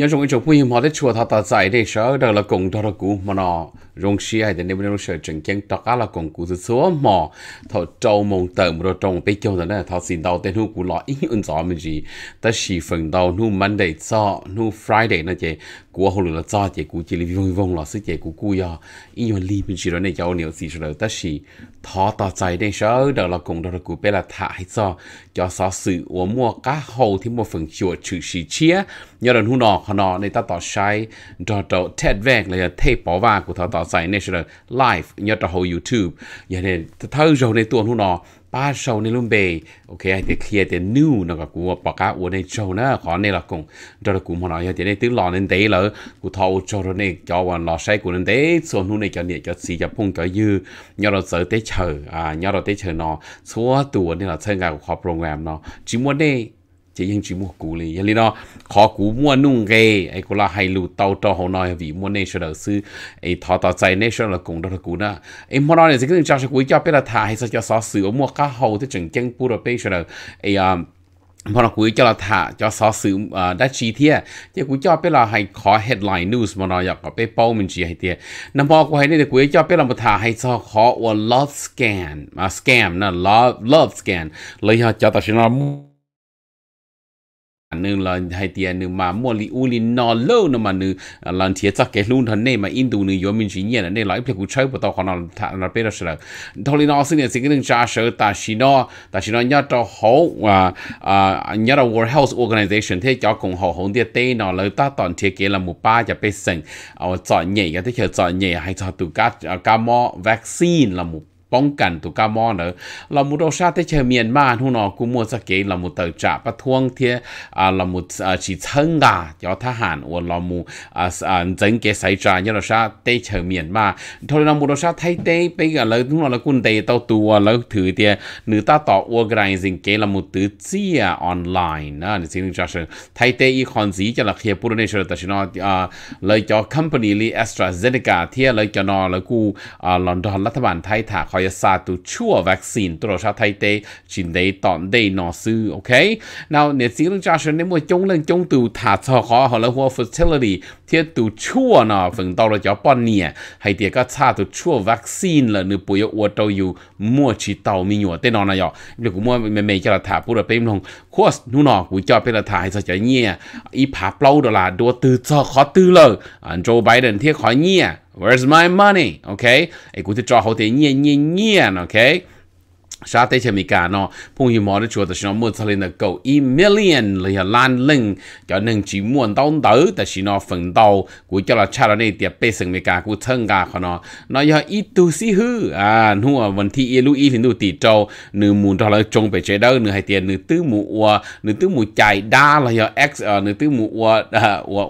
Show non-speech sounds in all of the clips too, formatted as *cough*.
nhớ trong cái chỗ bây giờ mà để chùa thà ta giải để sợ đó là cùng đó là cũ mà nó rong xi hay để nên rong sợ chừng kiến tất cả là cùng cũ số mà thọ trâu mông tầm rồi trong tây châu này thọ xin đầu tiên hú cũ lo in ứng gió mình gì ta chỉ phần đầu nu Monday cho nu Friday nó chỉ của hồ lửa cho chỉ cũ chỉ là vong vong là sức chỉ cũ cũ ya in yon li mình chỉ đó này cháu nhiều gì rồi ta chỉ thọ ta giải để sợ đó là cùng đó là cũ bé là thả hay cho cho sao sự của mua cá hầu thì một phần chùa chữ sĩ chia nhớ đàn hú nọ họ nó này ta tỏ sai đó đó tết vẹt là thế bỏ vào của thọ tỏ sai nên national live nhớ tỏ hồ youtube vậy nên thơ rồi này tuần hôm nọ, ba sầu này luôn bề ok ai thì kia thì new nó có của bỏ cá uống này sầu nữa khó này là cùng đó là cùng họ nói thì này tiếng lò nên đấy lỡ của thâu cho rồi này cho và lò sai của nên đấy xuân hôm này cho này cho xì cho phun cho dư nhớ là tới tới chờ à nhớ là tới chờ nó số tuổi này là chơi gà của họ program nó chỉ muốn đây chỉ hiện chỉ mua cũ lì vậy nó khó cũ mua nung ghê ai cũng là hay lù tàu cho họ nói vì mua nên sẽ đầu sư ấy thọ tàu chạy nên sẽ là cùng đó là cũ nữa ấy mua nói là chỉ cái cho sẽ cũ cho biết là thả hay sao cho xóa sửa mua cá hầu thì chừng chân pura bây giờ là ấy mà nó cúi cho là thả cho xóa sự đã thế chứ cúi cho biết là hay khó headline news mà nó อยากก็ไปเป้ามันชีให้เตี้ยน้ำพอกูให้เนี่ยคจะเป็นเรามาถ่าให้ซอขอว่า love scan มา scam นะ love love scan เลยฮะจะตัดสินเรา nương là hai tiền nương mà mua li u mà nương à, lần thiết chắc luôn thằng này mà Indo nương yếu mình chỉ nhận nên lại phải cũng chơi của tao còn nó nó biết được rồi thôi li nó xin nhận cái đường trả sở ta chỉ nó ta chỉ nó nhớ cho hậu à, à, nhớ World Health Organization thế cho cùng họ hỗn địa tây nó lấy ta toàn thiết kế là một ba cho bên sừng ở ờ, chọn nhảy cái thế chọn nhảy hay chọn tụ cá cá vaccine là một ป้องกันตุกามอเนอเรามุโรชาติเชเมียนมาหูนอกูมัวสเกเรามุเตอจ่าปะทวงเทียอ่าเรามุชีเชิงกายอทหารอวเรามุอ่าอ่าจังเกใส่จ่ายอเราชาติเชเมียนมาทเรามุโรชาไทยเตไปกันเลยทุนเรากุนเตเต้าตัวแล้วถือเทียหรือตาต่ออวกรายสิงเกเรามุตือเจียออนไลน์นะในสิ่งที่จะเชิญไทยเตอีคอนสีจะละเคียปุรเนชแต่ชนออ่าเลยจอคัมพานีลีแอสตราเซเนกาเทียเลยจอนอแล้วกูอ่าลอนดอนรัฐบาลไทยถ่าคอย hoi sa tu chua vaccine tu sa thay tế chin đấy tọn đây nó sư ok nào nè xin lưng cha sơn nè mua chung lên chung tu thả cho khó họ là hoa fertility thiết tu chua nó phần vâng, tao là cho bao nè hay tiệt các cha tu chua vaccine là nửa bùi ô tàu yêu mua chỉ tàu mi nhua tên nó này rồi lúc mua mẹ mẹ cho là thả bù là bên lòng course nu nó cũng cho bên là thả hay sao cho nhẹ ý phá lâu đó là đua từ cho khó tư lờ à, Joe Biden thiết khó nhẹ Where's my money? Okay? Écoutez, okay? sa te che mi ka no pung yu mo de chuo de shino mo tsali na go i million li ya lan ling ya neng chi mo dong dau de shino feng dau gu jia la cha la ne de pe seng mi ka gu cheng ga kho no no ya i tu si hu a nu a wan ti i lu i du ti chao nu mu da la chong pe che da nu hai tiền nu tư mu wa nu tư mu chai da la ya x nu tư mu wa wa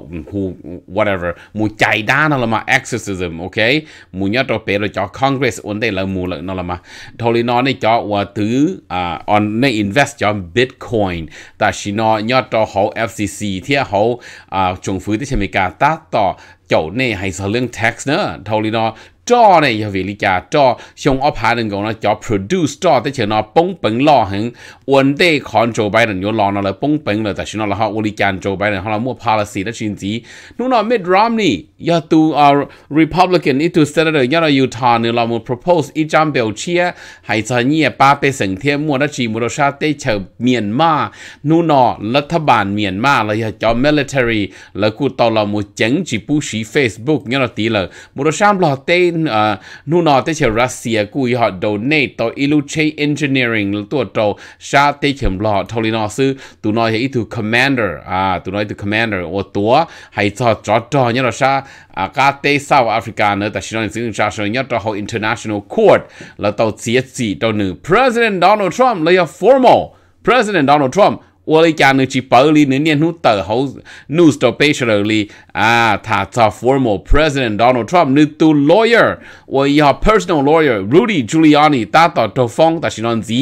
whatever mu chai da na la ma exorcism okay mu nya to pe lo cho congress on de la mu la na la ma tholi no ne cho าว่าถืออ่าออนใน invest จอมบิตคอยน์ แต่ชินอยอดต่อเขา FCC ที่เขาอ่าชงฟื้นที่อเมริกาตัดต่อเจ้าเน่ให้เรื่อง t a ์เนอะเทอรลีนอ cho này giờ vì lý cả cho xong ở phá đừng gọi nó cho produce cho tới chừng nó bông bẩn lo hẳn vấn đề còn Joe Biden nhớ lo nó là bông bẩn là tại sao nó là họ uli can Joe Biden họ mua policy đó chuyện gì nó là Mitt Romney giờ tu Republican ít tu senator giờ là Utah nữa là mua propose ít trăm biểu chia hay cho nhỉ ba bê sừng thiên mua đó chỉ tới chờ miền ma nó nó là tháp bản miền giờ cho military là cụ tàu là mua chấn chỉ bù Facebook nhớ là tí là mua đó sao là tới tới ờ, nu nọ tới chiều Russia cùi họ donate tới Iluche Engineering tổ trâu sa tới chiều lọ thâu lý nọ sư tụi nói hãy tụi commander à tụi nói tụi commander ô tủa hãy cho cho cho nhớ là sa à cá tây South Africa nữa tại xin nói xin sa sơn nhớ trò hội international court là tàu chia chỉ tàu nữ President Donald Trump là formal President Donald Trump 我哋家呢去包里呢念出得好 news to page 里啊，他做 formal president Donald Trump 呢 to lawyer，我以後 personal lawyer Rudy Giuliani 打到到方，但是呢子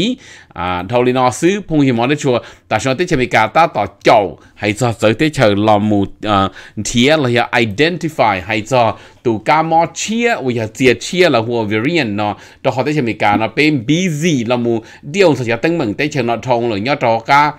啊，頭年老師碰見我哋錯，但是我哋前面架打到舊，係做做啲就欄目啊，貼嚟呀 à, à, identify 係做。tu ca mo chia u ya chia là hua variant nó đó tới xem mình cả nó bên busy là mu điều thật là tăng mừng tới chừng nó thong rồi nhớ trò ca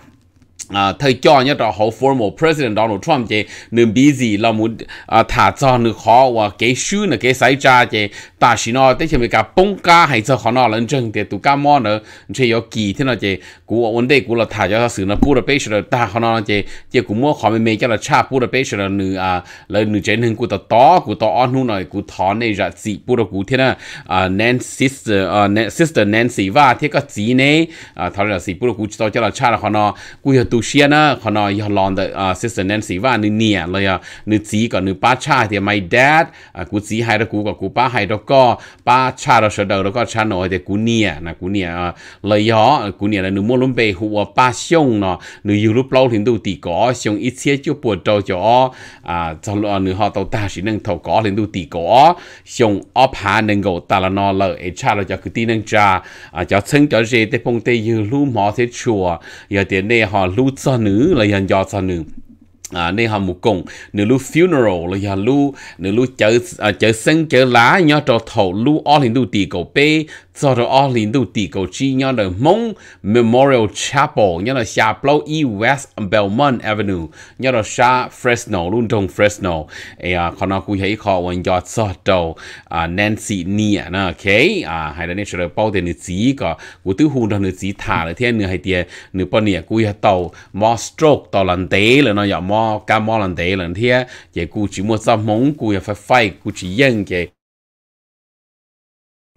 À, thời cho nhớ đó hậu formal president Donald Trump chế nửa busy là muốn à, thả cho nửa khó và cái sự nửa cái sai trái chế 但是呢，之前咪講崩家係就可能能整啲度假麼呢？即係有幾天呢，就古我哋古啦，睇咗時呢，布拉貝什啦，但可能就就古麼後面咪叫啦，差布拉貝什啦，女啊，嚟女仔能古到多古到安努呢，古堂呢日子布拉古天呢，啊，Nancy sister 啊，sister Nancy 話啲個子呢，啊，睇咗時布拉古知道叫啦差啦，可能古有讀書呢，可能有浪的啊，sister Nancy 話你年嚟啊，你子個你爸差啲，my dad 啊，古子係得古個古爸係得。ก็ป้าชาเราเสดแล้วก็ชาหน่อยแต่กูเนี่ยนะกูเนี่ยเลยย่อกูเนี่ยนะหนูมัวลุ่มไปหัวป้าช่งเนาะหนูอยู่รูปเล่าถึงดูตีก่อช่งอีเสียจู่ปวดเจ้าจ่ออ่าจะรอหนูหอตัวตาสีนึงเท่าก่อถึงดูตีก่อช่งอ้อผาหนึ่งกูตาละนอเลยไอชาเราจะคือตีนึงจ้าอ่าจะซึ่งจะเจแต่พงเตยืรูหมอเทชัวอย่าเดี๋ยวเนี่ยหอรู้ซะหนูเลยยันยอซะหนู à nên họ một cùng nếu lu funeral là giờ lu nếu lu chợ à, chợ sinh chợ lá nhớ trò thầu lu all hindu tì cầu bê sau đó ở lĩnh đô tỷ cầu chi nhau là mong Memorial Chapel nhau là xa blow E West Belmont Avenue nhau là xa Fresno luôn trong Fresno ấy à còn nó cũng thấy khó vẫn giọt sọt đầu à Nancy Nia nè ok à hay là nên sửa bao tiền nữa chỉ có của tư hùng đó nữa chỉ thả là thế nữa hay tiền nữa bao nhiêu cũng hay tàu mò stroke tàu lần tế là nó giờ mò cam mò lần tế là thế chỉ cũng chỉ muốn sao mong cũng phải phải cũng chỉ yên cái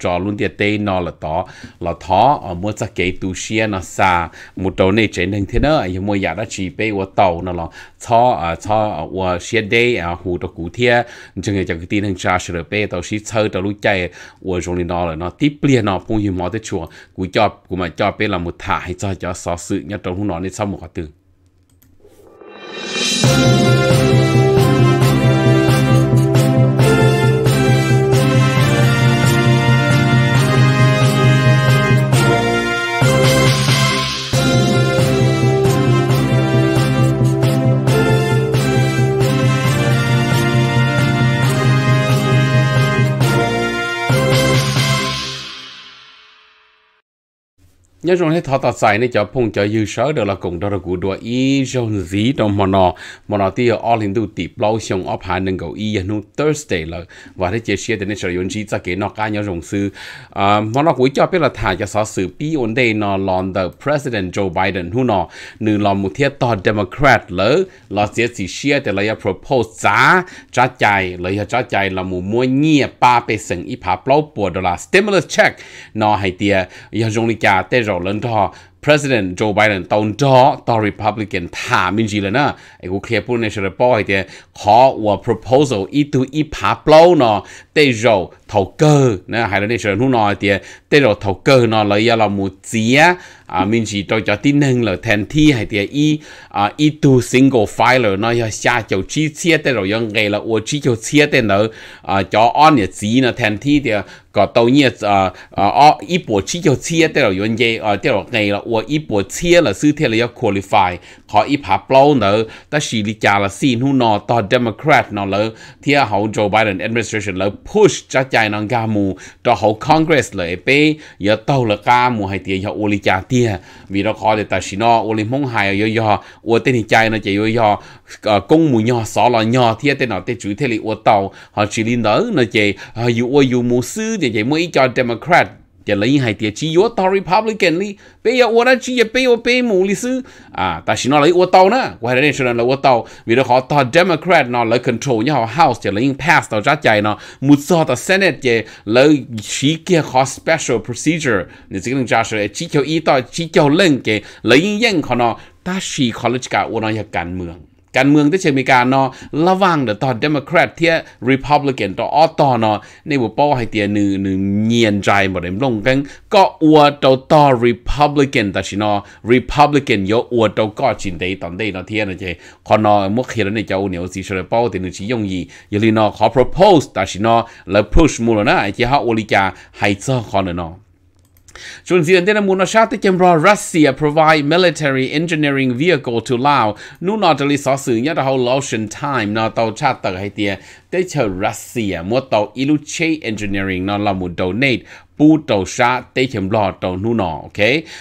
cho luôn địa tây nó là tỏ là thó ở ờ, mua ra cái tu xe nó xa một đầu này trên nên thế nữa ở mua nhà đó chỉ bê của tàu nó là ờ, ờ, cho ở cho ở của xe đây ở hồ đồ cụ thiê chẳng ngày chẳng cái tin hình xa sửa bê tàu xí chơi tàu lúc chạy của rồi này nó là nó tiếp liền nó cũng như mọi thứ chùa của cho của mà cho bê là một thả hay cho cho xóa sự nhất trong nó này sau một cái từ nhớ trong hết thọ tạt xài này cho phong cho dư sở được là cùng đó là cụ đùa y trong gì trong mà nó mà nó tiêu all in đủ tịp lâu xong ốp hà nâng cầu y à, nu Thursday là và thế chia sẻ đến nên sử dụng chỉ cho cái nó cá nhớ trong sư à mà nó cuối cho biết là thả cho sở sự bi ổn đây nó lon the president Joe Biden hu nó nữ lòng một thiết to Democrat lỡ là sẽ chỉ share để lấy propose giá trả chạy lấy trả chạy là một mua nhẹ ba percent ít phá lâu bùa đó là stimulus check nó hay tia giờ dùng cả trả rồi ကြောင့်လန်တော့ President Joe Biden တောင်းတော့ the Republican တာမင်းကြီးလနာအခု clear point နဲ့ဆိုတော့ပေါ်ဟိုတဲ့ call or proposal e to e ပါပလောနော်တေရော thầu cơ nè hay là nên sửa nó nói thì tế độ thầu cơ nó là giờ là một chia à mình chỉ cho cho tin năng là thành thi hay thì y à y tu single file nó giờ xa chầu chi chia tê rồi ยัง ngày là ô chi chỗ chia tế nữa à cho on nhật gì nó thành thi thì có tàu nhiệt à à y bộ chi chỗ chia tê rồi ยัง gì à tê rồi ngày là ô y bộ chia là sư thế là giờ qualify họ y phá blow nữa ta chỉ lý trả là xin nó nó tờ Democrat nó là thì hậu Joe Biden administration là push cho cha chạy nó gà hậu Congress là tàu là gà hay tiền giờ ô li chả tiền vì đó khó để ta xin chạy nó chạy giờ công mù nhỏ xó là nhỏ thiệt tên nó tên chủ thế li ô tàu họ chỉ nó chạy ờ, dù ô dù mù sư chạy mỗi cho Democrat 啲你係啲只要 Tory Republican 呢，俾有我咧只要俾我俾冇歷史啊，但是呢你我到呢，我係你出嚟啦我到，為咗學到 Democrat 呢，你 control 一下 House 就你 pass 到咗制呢，冇錯到 Senate 嘅你只嘅學 special procedure，你只能揸住只叫依代只叫令嘅，你應可能但是可能只個我呢一間門。การเมืองที่เชียงมีการนอระวังเดี๋ยวตอนเดโมแครตเทียรีพับลิกันต่อออตอนอในบุปผาให้เตียนึงหนึ่งเงียนใจหมดเลยมลงกันก็อววตัวต่อรีพับลิกันแต่ชินอรีพับลิกันยออวดต่อก็จินเดตอนเดนอเทียนะเจคอนอเม่กเขียนในเจ้าเหนียวสีเชลเป้าเตีนึงชิยงยีอย่าลีนอขอ propose แต่ชินอแล้ว push มูลนะไอ้เจ้าอุลิกาให้เจ้าคอนเนอ Chun zian thì munashate kemra Russia provide military engineering vehicle to Lao. Nu nọ li so su nhất là whole ocean time na tàu cha ta hai tia. Te cho Russia một tàu ilu engineering na la một donate bu trâu sa tê hiểm lò trâu nu nọ ok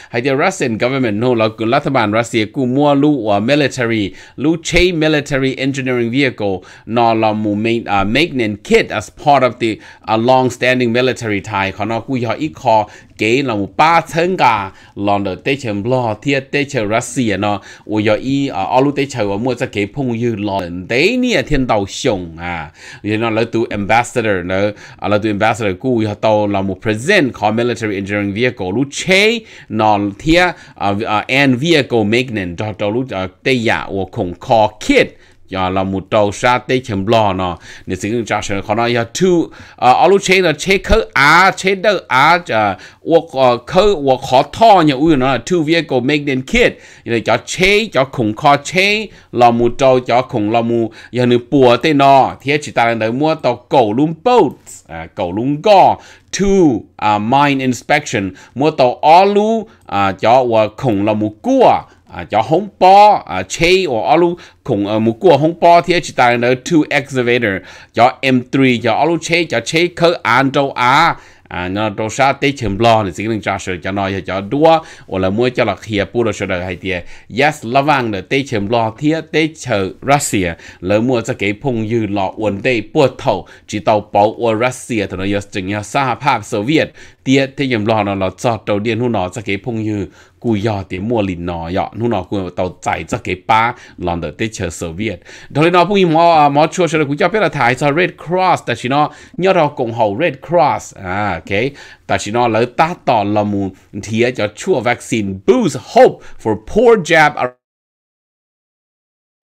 hay the Russian government no là cứ lát bàn Russia cứ mua lu uh, ở military lu che military engineering vehicle nó là mu main uh, maintenance kit as part of the a uh, long standing military tie khó nó cứ họ ít khó kế là mu ba thân cả lò đỡ tê hiểm lò thiệt tê hiểm Russia nó ui giờ y ở lu tê hiểm mua ra kế phong như lò đấy nè thiên đầu xiong à vậy nó là tu ambassador nó à, là tu ambassador cứ họ tàu là một president zen kho military engineering vehicle lu che non thia uh, uh, an uh, and vehicle maintenance dot lu uh, te ya wo kong kho kit giờ dạ, là một trâu sa tê chấm lò nó nên sử dụng cho sản khó nó giờ tu ở lúc chế là chế khứ á chế đâu á à hoặc khứ hoặc khó thọ nhà ui nó là tu vehicle make them kid rồi dạ, cho chế cho khủng khó chế là một trâu cho khủng là một giờ nửa bùa tê nó thì chỉ ta là mua tàu cầu luôn boat à cầu luôn go to uh, mine inspection mua tàu alu à cho hoặc khủng là một cua à cho hông po à che or alu cùng ở ờ, một cua hông po thì chỉ tại nó two excavator cho m3 cho alu che cho che khơ an châu a à nó đồ sa tế chìm lo thì xin đừng cho sự cho nói cho đua hoặc là mua cho là khía bu đồ sự đời hay tiề yes là vang để tế chìm lo thía tế chờ Russia lỡ mua cho cái phong dư lo ổn tế buộc thầu chỉ tàu bảo uốn Russia thì nó giờ chừng nhà Sa Pháp Soviet tiề tế chìm lo nó là cho đầu điện hú nó cho cái phong dư กูยอติมัวลินนอยอนู่นนอกูเตาใจจะเก็บป้าลอนเดอร์เตเชอร์เซเวียตโดยนอพวกนี้มอมอชัวร์เชลกูจะเป็นถ่ายจะ Red Cross แต่ชินอยอดเรากงเฮา Red Cross อ่าโอเคแต่ชินอแล้วตาต่อละมูนเทียจะชั่ววัคซีน boost hope for poor Jap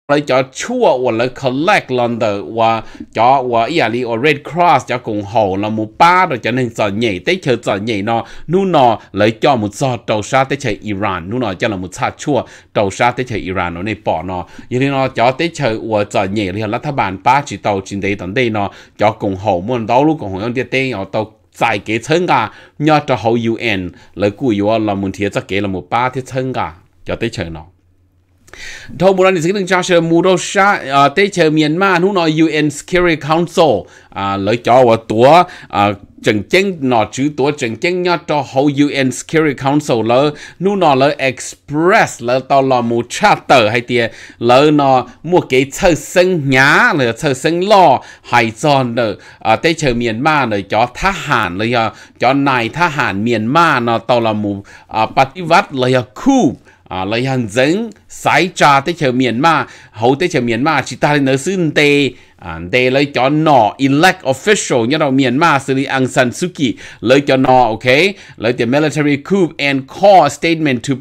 lấy cho chua và lấy collect lần đầu và cho và ý là ở red cross cho cùng hậu là một ba rồi cho nên giờ nhảy tới chơi giờ nhảy nó nu nó lấy cho một giờ đầu sa tới chơi iran nu nó cho là một sa chua đầu sa tới chơi iran nó này bỏ nó như thế nó cho tới chơi và giờ nhảy thì là tháp bàn ba chỉ tàu trên đấy tận đây nó cho cùng hậu muốn đâu lúc cùng những cái tên ở tàu giải cái chân cả nhớ cho hậu un lấy cú vào là một thiệt cho cái là một ba thiết chân cả cho tới chơi nó ทบุรันสิกนึงชาเชมูโรชาเตเชเมียนมานุนอ UN Security Council อ่าเลยจอว่าตัวอ่าจังเจงนอชื่อตัวจังเจงยอดต่อ whole UN Security Council เลยนู่นนอเลย express เลยต่อลอมูชาเตอร์ให้เตียเลยนอมั่วเกยเชอร์ซึ่งหยาเลยเชอร์ซึ่งล่อให้จอนเนออ่าเตเชเมียนมาเลยจอทหารเลยจอนายทหารเมียนมาเนอต่อลอมูอ่าปฏิวัติเลยคู่ à lấy hàng dẫn sai tới chờ miền hậu tới chờ miền chỉ ta nên nỡ xin à để lấy cho nó elect official như đầu Myanmar xử lý Aung San Suu Kyi lấy cho nó ok lấy the military coup and call statement to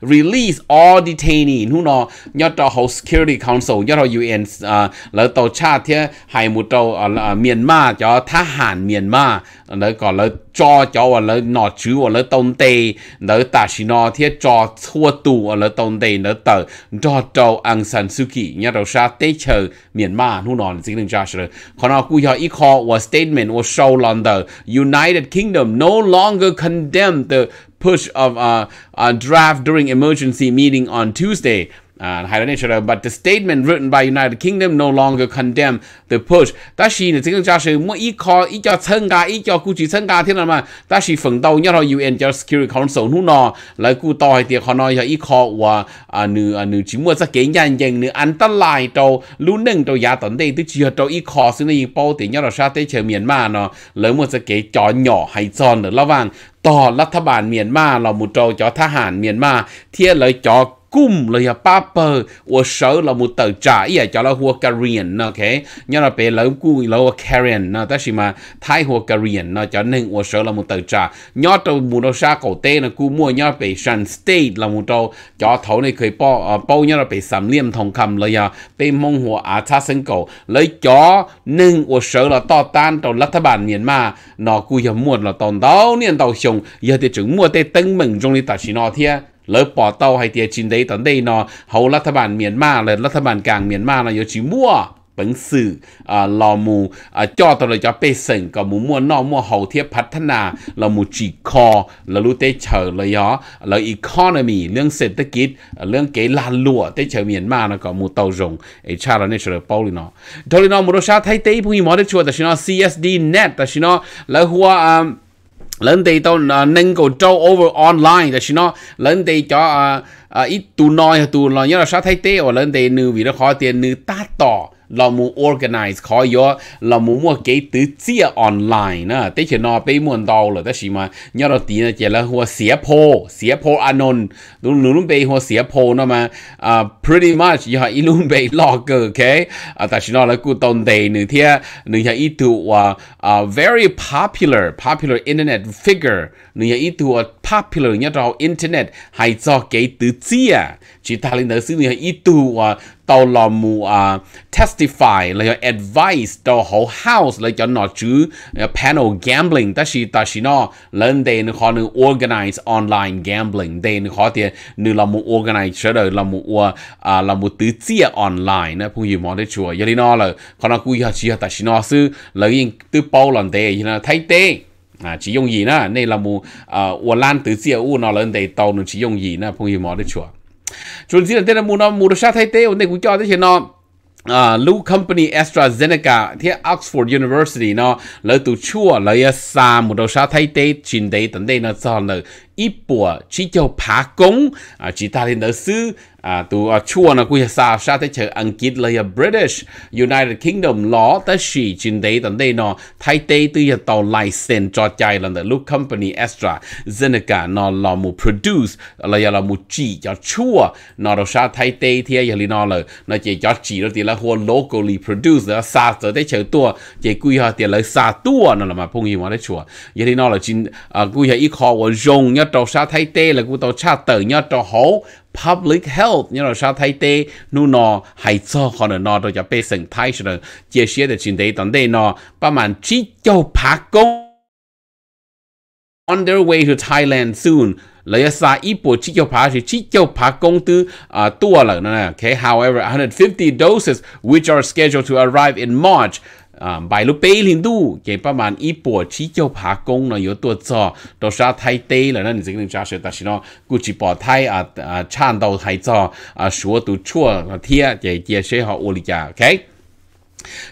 release all detainee nu nó như đầu House Security Council như đầu UN à lấy tàu cha thế hay một tàu à, à Myanmar cho thá hàn Myanmar lấy còn lấy cho cho và lấy nó chú và lấy tông tê lấy ta chỉ nó thế cho thua tù và lấy tông tê lấy tờ cho tàu Aung San Suu Kyi như đầu sa tế chờ Myanmar nu nó Zealand Joshua 可能顾要依靠我 statement the United Kingdom no longer condemned the push of uh, a uh, uh, draft during emergency meeting on Tuesday。uh, but the statement written by United Kingdom no longer condemn the push. 但是呢，这个家是没一靠一家参加一家过去参加听了嘛？但是奋斗要到 UN 叫 Security Council นู่นน่ะแล้วกูต่อให้เดียวเขาน่อยอีกข้อว่าอ่าหนึ่งอ่าหนึ่งจิมัวจะเก่งยันยังหนึ่งอันตรายตัวรู้หนึ่งตัวยาตอนเด็กตัวจีตัวอีกข้อซึ่งในอีกโป้ติเนี่ยเราชาติเฉียเมียนมาเนาะแล้วมัวจะเก่งจอหย่อให้จอนหรือระวังต่อรัฐบาลเมียนมาเรามุดโจจอทหารเมียนมาเทียเลยจอ cung là ya papa wo sợ là một tờ trả ya cho là hua Korean ok nhớ là bé lớn cung là hua Korean nó ta chỉ mà thái hua Korean nó cho nên wo sợ là một tờ trả nhớ cho một đồ sa cổ tê là cung mua nhớ bé shan state là một đồ cho thấu này khởi bao ờ, bao nhớ là bé sầm liêm thòng cầm là ya bé mong hua à cha sinh cổ lấy cho nên wo sợ là to tan trong lát bản miền mà nó cung ya mua là tòn đó nên tàu xong, giờ thì chúng mua tê tân mình trong đi ta chỉ nó thiệt เลยปอเต้าไฮเตียจินได้ตอนได้นอเขารัฐบาลเมียนมาเลยรัฐบาลกลางเมียนมาเนาะอยู่ชิมั่วปังสื่อลอมูจ่อตัอเลยจะไปเสิงกับมูมั่วนอมั่วเฮาเทียบพัฒนาเรามูจีคอเรารู้เตเฉยเลยยอเราอีคโนมีเรื่องเศรษฐกิจ เรื่องเกลานลัวเตเฉยเมียนมานะก็มูเตาจงไอชาเราเนี่ยเฉยเป้าเลยเนาะทอลินอมูรชาไทยเตยผู้หญิงหมอได้ชัวแต่ชินอ CSD net แต่ชินอแล้วหัวอ่า lần đây tao à, nâng cổ trâu over online là nó lần đây cho à, à, ít tù nói tù nói nhớ là sao thay tế ở lần đây nữ vì nó khó tiền nữ ta tỏ เรามู organize ขอยอเรามูมัวเกตื้อเจียออนไลน์นะแต่เชนอไปมวนดาวเลยแต่ชิมาเนี่ยเราตีนะเจแล้วหัวเสียโพเสียโพอานนท์ลุงหนุ่มไปหัวเสียโพนะมาอ่า pretty much ยาอีลุงไปลอกเกอร์เคอ่าแต่ชินอแล้วกูตอนเดย์หนึ่งเทียหนึ่งยาอีตัวอ่า very popular popular internet figure หนึ่งยาอีตัว popular เนี่ยเรา internet หายจอเกตื้อเจียจิตาลินเดอร์ซึ่งหนึ่งยาอีตัว tàu lò mù à testify là cho advice tàu hậu house là cho nó chứ panel gambling ta chỉ ta chỉ nó lần đây nó khó nó organize online gambling đây nó khó thì nó là một organize rồi là một à là một tứ chia online nó phong hiểu món đấy chùa giờ đi nó là khó nó cúi chỉ ta chỉ nó sư là những tứ bao lần đây là thấy tê à chỉ dùng gì nữa nên là một à online tứ chia u nó lần đây tàu nó chỉ dùng gì nữa phong hiểu món đấy chùa chúng chỉ là là mua nó mua được sát thay tế ổn định cũng cho thế chứ nó à, Lu Company AstraZeneca thì Oxford University nó lấy từ chua lấy sa à, một đầu sa thay tế chín đấy tận đây nó cho là 一波只叫爬弓啊，其他的那是啊，都啊，错呢，估计啥啥的，像英国了呀，British United Kingdom 咯，但是真的等的呢，太低都要到 license 做在了的，look company extra Zeneca 呢，老母 produce 了呀，老母只叫错，那都啥太低天也里那了，那就叫只了的了或 locally produce 了啥子的像多，这估计哈的了啥多呢了嘛，朋友我的错，也里那了真啊，估计一考我用要。trò sa thay tê là cụ tàu cha tờ nhớ trò hố public health nhớ trò sa thay tê nu nọ hay cho họ nọ nọ trò cho bê sinh thái rồi chia sẻ được chuyện đấy tận đây nọ bà màn chỉ cho phá công on their way to Thailand soon lấy bộ à, tua okay however 150 doses which are scheduled to arrive in March 啊，白路北零度，给爸妈一波起就爬工了，有多早多少太低了，那你这个人家说，但是呢，估计把太啊啊，唱到太早啊，说都错了，天给解释好我理解，OK。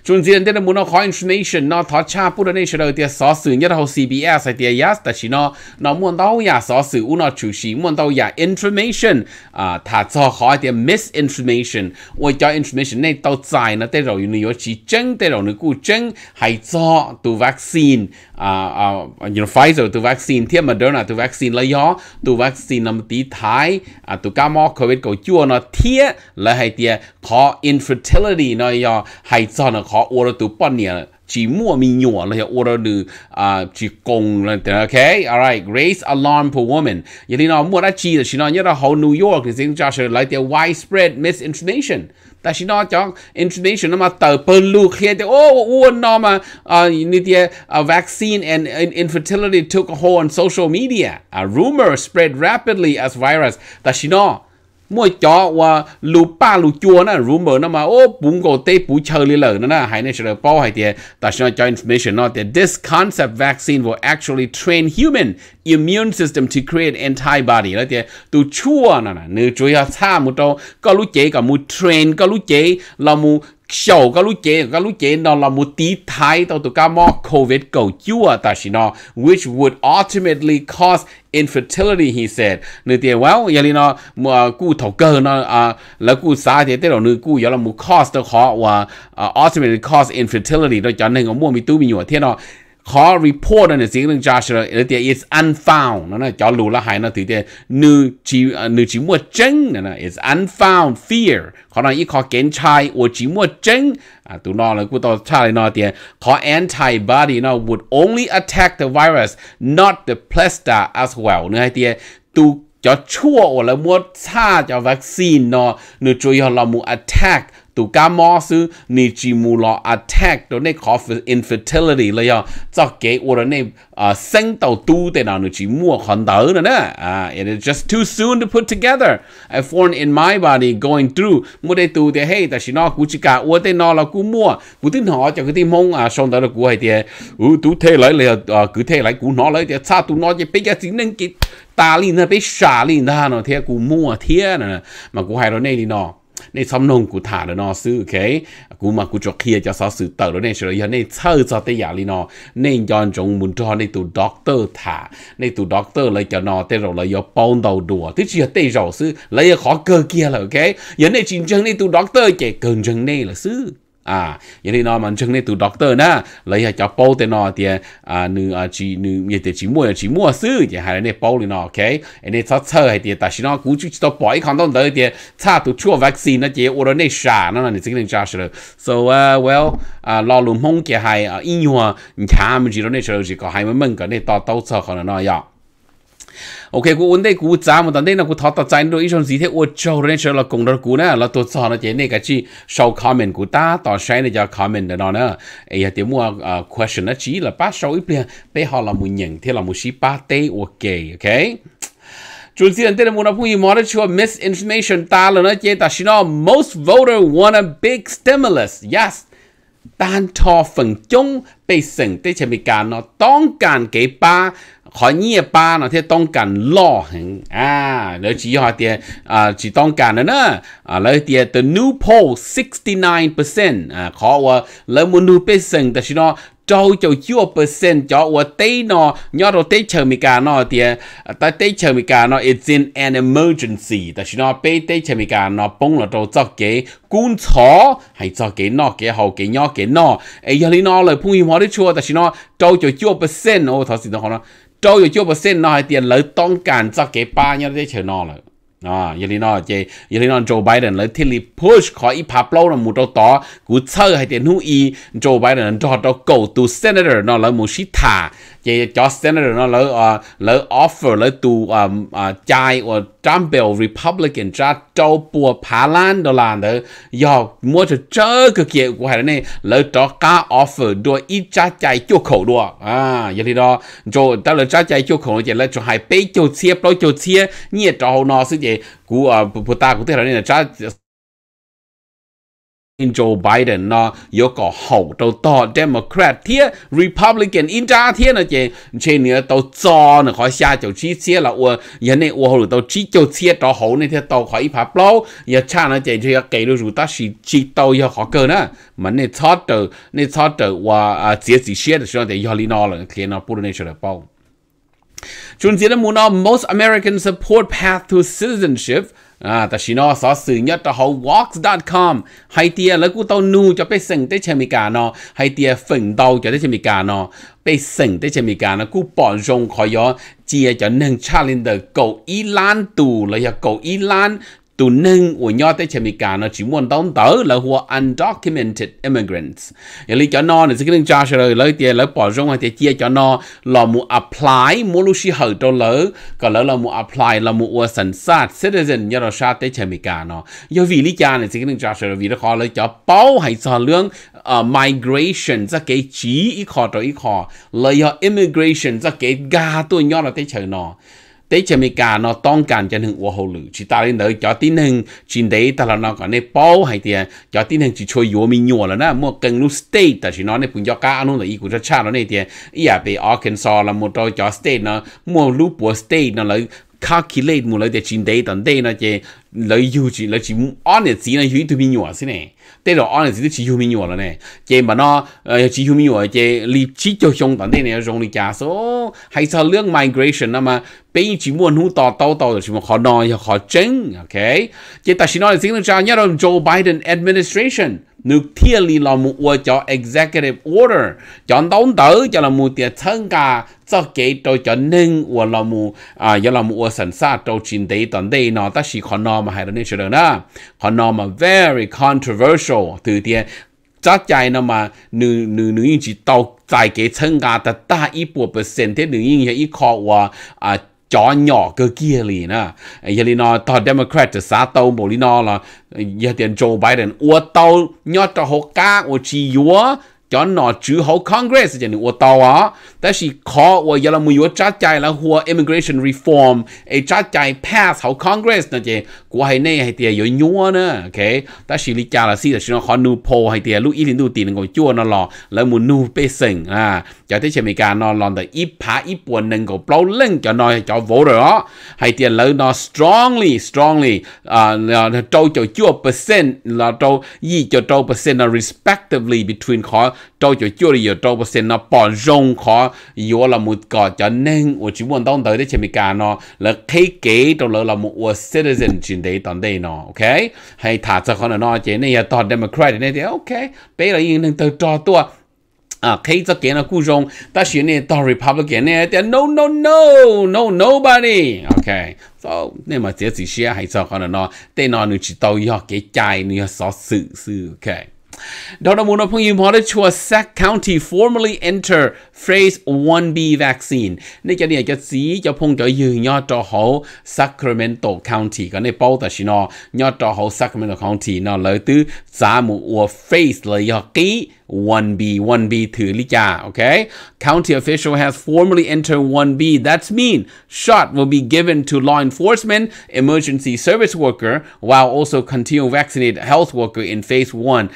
chúng diện đến muốn nó khó information nó thọ cha bút đến sẽ đầu tiên xóa xử nhất là CBS hay tiền yes tại chỉ nó nó muốn đâu nhà xóa xử u nó chủ sĩ muốn đâu nhà information à thà cho khó tiền misinformation ôi cho information này đâu giải nó tới rồi như nó chỉ chân tới rồi nó cứ chân hay cho tu vaccine uh, uh, you know, Pfizer tu vaccine thiếp Moderna tu vaccine là gió từ vaccine nằm tí thái à tu cá mò COVID cầu chua nó thiếp là hay tia có infertility nó gió hay cho nó có ô tu bọn nhỉ chỉ mua mi nhỏ là ô đó được à chỉ cùng là ok alright raise alarm for women vậy thì nó mua đã chi là chỉ nó nhớ là hầu New York thì riêng cho sự lại tiêu widespread misinformation 但是他讲 information 那么豆奔路黑的哦，我那么啊，那些啊 vaccine and infertility took a hold on social media. A rumor spread rapidly as virus. 但是呢。mua chó và lù ba lù chua nó rú mở nó mà ô bún gò tê bú chờ lì lờ nó nè hãy nên sửa bao hay tiền ta sẽ cho information nó that this concept vaccine will actually train human immune system to create antibody là tiền tu chua nè nè nữ chú ya xa một trâu có lú chế cả mù train có lú chế là mù là tí thái covid cầu ta 小个路线个路线呢，那么地台到都干嘛？COVID which would ultimately cause infertility he said nửa tiền wow giờ nó mà cụ thầu cơ nó à là cụ xã thì tới đầu nửa cụ giờ là một cause đó khó và à, ultimately cause infertility đó cho nên có mua mi tu mi nhụa thế nó khó report là tiếng tiếng Joshua là tiếng it's unfound nó là cho lù à, là hay nó từ tiếng nữ chỉ nữ chỉ mua chân nó là it's unfound fear khó là ít khó kiến trai ô chỉ mua chân à tụi nó là cứ tao trai nó tiếng khó antibody nó would only attack the virus not the plaster as well nữa hay tiếng tụ cho chua là mua xa cho vaccine nó nữ chú ý là mua attack tu ca su ni chi mu attack do ne cough infertility le ya cho ke wo ne seng tao tu te na nu chi mu khon da na na it is just too soon to put together a foreign in my body going through mu de tu de hey ta shi no ku chi ka wo te la ku mu ku tin ho cho cái mong à song da lo ku hai u tu thế lại le cứ thế lại ku nó lại te cha tu nó je pe ya chính nên ki ta li na pe sha li na no te ku mu a mà ku hai rồi này đi nó ในสมนงกูถาแล้วนอซื้อเค กูมากูจะเคลียจะสอสื่อเต๋อแล้วในเฉลยในเช่าจะตยาลีนะในย้อนจงมุนทอในตัวด็อกเตอร์ถาในตัวด็อกเตอร์เลยจะนอเตเราเลยยาปอนดาวดัวที่เชีอเตเราซื้อเลยขอเกอเกียเลยโอเคอย่างในจริงจังในตัวด็อกเตอร์เจเกินจังในละซื้อ à như thế nào mà chẳng nên từ doctor na lấy hạt cho bao thì à nữ à chỉ nữ như thế chỉ mua chỉ mua sư thì hai này bao ok anh ấy sao sao hay thì ta xin nó cũng chỉ cho bỏ không đâu tới thì cha tụ chua vaccine nó chỉ ở đó này xả nó là chính là cha rồi so uh, well à lo lùm hông cái hai à in hoa nhà mình chỉ đó này rồi chỉ có hai mình cái này tao tao sao còn nó vậy dạ ok cú ổn đây cú giá mà tận đây là cú thọ tập trái rồi trong gì thế ô châu rồi nên là công, đó cú nè là tôi cho nó chỉ này cái chi sau comment cú ta tỏ sai này cho comment à, đó nè ấy là tiếng mua question nó chỉ là ba show ít bia bé họ là muốn nhận thế là muốn xí ba tay, ok ok Chú sĩ anh tên là muốn nói gì một chua misinformation ta là nó chế ta xin nó most voter want a big stimulus yes 但ทอฝังจงไปสิ่งที่จะมีการเนาะต้องการเก็บป้า海呢巴呢，他当干老很啊，那只要的啊，只当干了呢啊，那的 the new poll sixty nine percent 啊，考我那么 new percent，但是呢。trâu cho chưa percent cho wa tê nó nhớ đồ tê chờ mi cả nó thì ta tê chờ mi cả nó it's in an emergency ta chỉ nó bê tê chờ mi cả nó bông là đồ cho cái cuốn chó hay cho cái nó cái hậu cái nhớ cái nó ấy giờ nó lời phun hiểm đi chua ta chỉ nó trâu cho chưa percent ô thọ xin nó trâu yo chưa bao sen nó hay tiền lợi, tông cản cho cái ba nhau để chờ nó rồi à giờ đi nó chơi giờ đi nó Joe Biden lợi thiết lý push khỏi ít pháp lâu là một đầu to cú chơi hay tiền hữu y Joe Biden cho đầu cầu tu senator nó lấy một sĩ thả chỉ cho senator nó lỡ ờ, lỡ offer lỡ tu ờ, ờ, chai của Trump Republican ra châu bùa phá Lan đó là nữa, giờ mua cho chớ cái kia của hai này lỡ cho cả offer đôi ít cha chạy chỗ khẩu đua à giờ thì đó cho ta lỡ cha chai cho khẩu chỉ là cho hai bé chỗ chia bao chỗ chia nhiều cho nó sẽ gì của bùa ta của thế này là cha in Joe Biden nó yếu có hậu đầu to Democrat thiê Republican in ra thiê nó chê chê nữa tàu cho nó khỏi xa cháu chi xe là ua giờ này ua hậu tàu chi cháu xe đó hậu này thiê tàu khỏi phá lâu giờ cha nó chê chê kể được rủ ta chỉ chi tàu giờ khó cơ nữa mà này cho tờ này cho tờ ua à chế gì xe được cho tờ giờ lý nó là kia nó bù này cho được bao chúng ta muốn nói most Americans support path to citizenship อ่าแต่ชินอสอสื่อยอดต่อเขา walks.com ไฮเตียแล้วกูเต้านูจะไปเส่งได้เชมิกาเนาะไฮเตียฝึ่งเตาจะได้เชมิกาเนาะไปเส่งได้เชมิกาเนาะกูปอนจงขอยอเจียจะหนึ่งชาลินเดอร์เกาอีล้านตูแเลยอย่าเกาอีล้าน tụ nâng của nhau tới chemi cả nó chỉ muốn đóng tớ là hùa undocumented immigrants vậy lý cho nó này sẽ cái cho rồi lấy tiền lấy bỏ rong hay tiền chia cho nó là mu apply mu lưu xí hở cho lỡ còn lỡ là mu apply là mu ua sản sát citizen nhớ rồi sát tới chemi cả nó do vì lý cha này sẽ cái cho rồi vì nó khó lấy cho bao hay sao lương ờ, migration ra cái chí ít khó rồi ít khó lấy immigration ra cái ga tôi nhau là tới chờ nó để cho mình cả nó tông cản cho hưng ô hồ lử chỉ ta lên đời cho tin hưng chuyện đấy ta là nó còn nên bao hay thì à, cho tin hưng chỉ chơi yếu mình nhỏ là na mua cần lúc state ta chỉ nói nên cũng cho cả nó là ý cũng cho cha nó này thì à, ý à về Arkansas là một đôi cho state nó mua lúc của state nó là calculate mu lo de chin day tan day na che lo yu chi lo chi on it tụi yu tu mi này, asi ne te lo on it chỉ yu mi nyu la này, che mà nó chỉ yu mi nyu che li chỉ cho xong tan day ne rong li cha so hay sao lương migration na mà bây chỉ muốn hú to to to chỉ muốn khó nói khó chênh ok che ta chỉ nói tiếng cha nhớ rồi Joe Biden administration nước thiết lý là một ua cho executive order cho đóng tử cho là một tiền thân cả cho kế cho cho nên ua là một à giờ là một ua sản xuất cho chính tế toàn đây nó ta chỉ khó nó mà hay là nên sửa đó khó nó mà very controversial từ tiền chắc chắn nó mà nữ nữ nữ chỉ tàu tại kế thân cả ta ta ít bộ phần thế nữ như vậy ít khó ua à chó nhỏ cơ kia lì nè giờ lì nó thọ democrat từ xã tàu bộ lì nó là giờ tiền Joe Biden ua tàu nhót cho hậu cá ua chi ua cho nó chứ hậu Congress giờ lì ua tàu á แต่สิขอว่าอย่าละมือจัดใจแล้วหัว immigration reform ไอ้จัดใจ pass เขา congress voter นะเจกูให้เน่ให้เตียอยู่ยัวนะโอเคแต่สิลิจาละสิแต่สิขอนูโพให้เตียลูกอีลินดูตีนกูจั่วนอลอแล้วมูนูเปสิงอ่าจากที่เชมิการนอนลอนแต่อีผาอีปวนหนึ่งก็เปล่าเล่งจะนอยจะโหวตเหรอให้เตียแล้วนอ strongly strongly percent อ่าเราจะจั่วเปอร์เซ็นต์เราจะยี่จะจั่วเปอร์เซ็นต์ respectively between ขอ trâu chỗ chưa đi trâu bơ sen nó bỏ rong khó yếu là một cỏ cho nên ở chỉ muốn đón tới để xem mình cả nó là cái kế trong lỡ là một citizen chuyển đấy tận đây nó ok hay thả cho con nó chế này là toàn democrat này thì ok bây giờ yên đang từ trò tua à khi cho kia nó cú rong ta xuyên này to republican này thì no no no no nobody ok so nên mà chỉ chỉ hay cho con nó tên nó nó chỉ tao yêu cái trái nó yêu sự sự ok Dr. Munapong imported Chua Sac County formally enter phase 1B vaccine. Này cái này cái gì cho phong cho yêu nhỏ cho Sacramento County. Cái này bao ta xin cho Sacramento County nó lấy từ giá một của phase là do one 1B, 1B thử lý cha, okay? County official has formally entered 1B. That's mean shot will be given to law enforcement, emergency service worker, while also continue vaccinate health worker in phase 1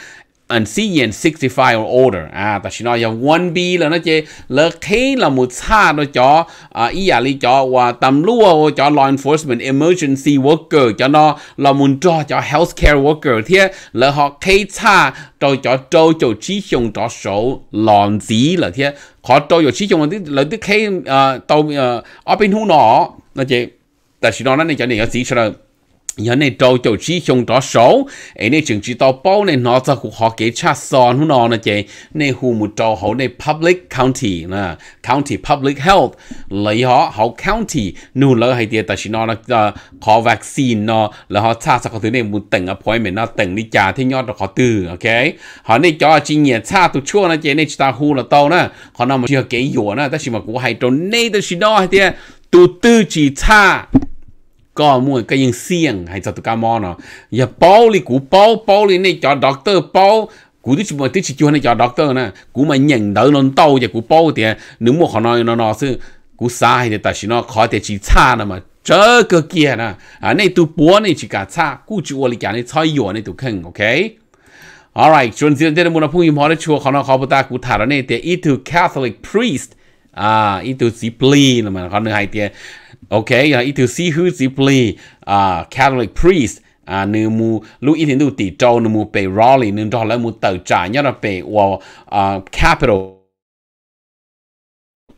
Ancient 65 or older à ta chỉ nói rằng 1B là nó chế là khi là một xa đó cho à ý à lý cho và tầm lúa cho law enforcement emergency worker cho nó là muốn cho cho healthcare worker thì là họ khi xa cho cho cho cho chỉ dùng cho số làm gì là thế họ cho cho chỉ dùng là là cái thế à tàu ở bên hú nó nó chế ta chỉ nói nó này cho này có gì cho nhớ này đầu châu chỉ trong đó số ấy này chừng chỉ tao bao này nó ra họ kế cha son hú nó nè chị này hù một trâu họ này public county nè county public health lấy họ họ county nụ lỡ hay tiệt ta chỉ nó là có vaccine nó là họ cha sẽ có thứ này muốn tầng appointment nó tầng đi trả thế nhót họ từ ok họ này cho chỉ nhẹ cha tụ chua nè chị này chỉ ta hù là tao nè họ nằm mà chưa kế dùa nè ta chỉ mà cũng hay trâu này ta chỉ nó hay tiệt tụ tư chỉ cha có mua cái những xiên hay sao tụi cá mò nó bao li cú bao bao li này cho doctor bao cú tí mà tí chưa này cho doctor nè cú mà nhận đỡ nó tàu giờ cú bao thì nếu mua họ nói nó nó sư cú sai thì tại vì chỉ xa nè mà chớ cơ kia nè à này tụi bố này chỉ cả xa cú chỉ ở cái này chơi yếu này tụi khăng ok alright chuẩn diện đây là một phong im họ đã chùa họ nó khó bắt ta cú thả nó này thì ít Catholic priest à ít tụi sĩ pli mà họ nữa hay thì okay uh, itu si hu zipli uh, catholic priest à nếu mu lúc ít đến tỷ trâu nếu mu bị rally nếu đó là mu tàu trả nhớ là bị wow capital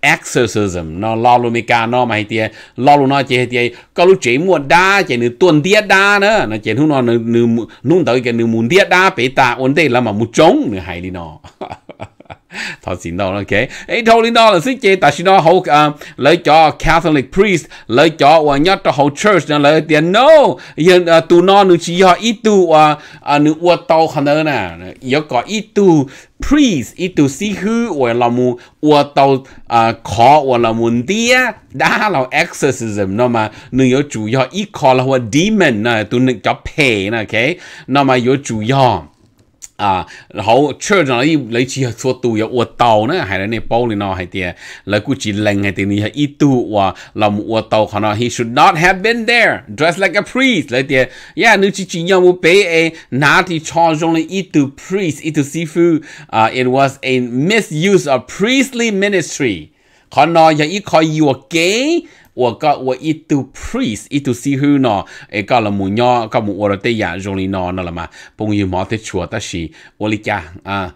exorcism nó lo luôn mấy ca nó mà hay tiê lo luôn nó chỉ tiê có lúc chỉ mua đa chỉ nếu tuần tiết đa nữa nó chỉ lúc nó nếu nếu nung tới cái nếu muốn tiết đa bị ta ổn định là mà mu chống nữa hay đi nó *laughs* 頭先到啦，OK，誒頭先到啦，先至但係呢好啊，你咗 Catholic priest，你咗話一個好 church 呢，你點 no，因啊度那你只要一度啊啊你我到可能呢，如果一度 priest 一度師傅我那麼我到啊考我那麼啲，那老 exorcism 那麼你有主要一考了或 demon 呢，都能叫 pay 呢，OK，那麼有主要。啊，然后车上一来起做都要我刀呢，还来那包里呢，还的，来估计冷还的你还一度哇，那么我刀可能 he should not have been there, dressed like a priest 来的，呀，你只只要我背诶，哪里穿上了一度 priest 一度师傅啊，it was a misuse of priestly ministry，可能也一可以我给。我个我一度 priest 一度西后呢，诶，搞了木鸟，搞木我了对呀，容易呢，那了嘛，朋友毛的错，但是我理解啊。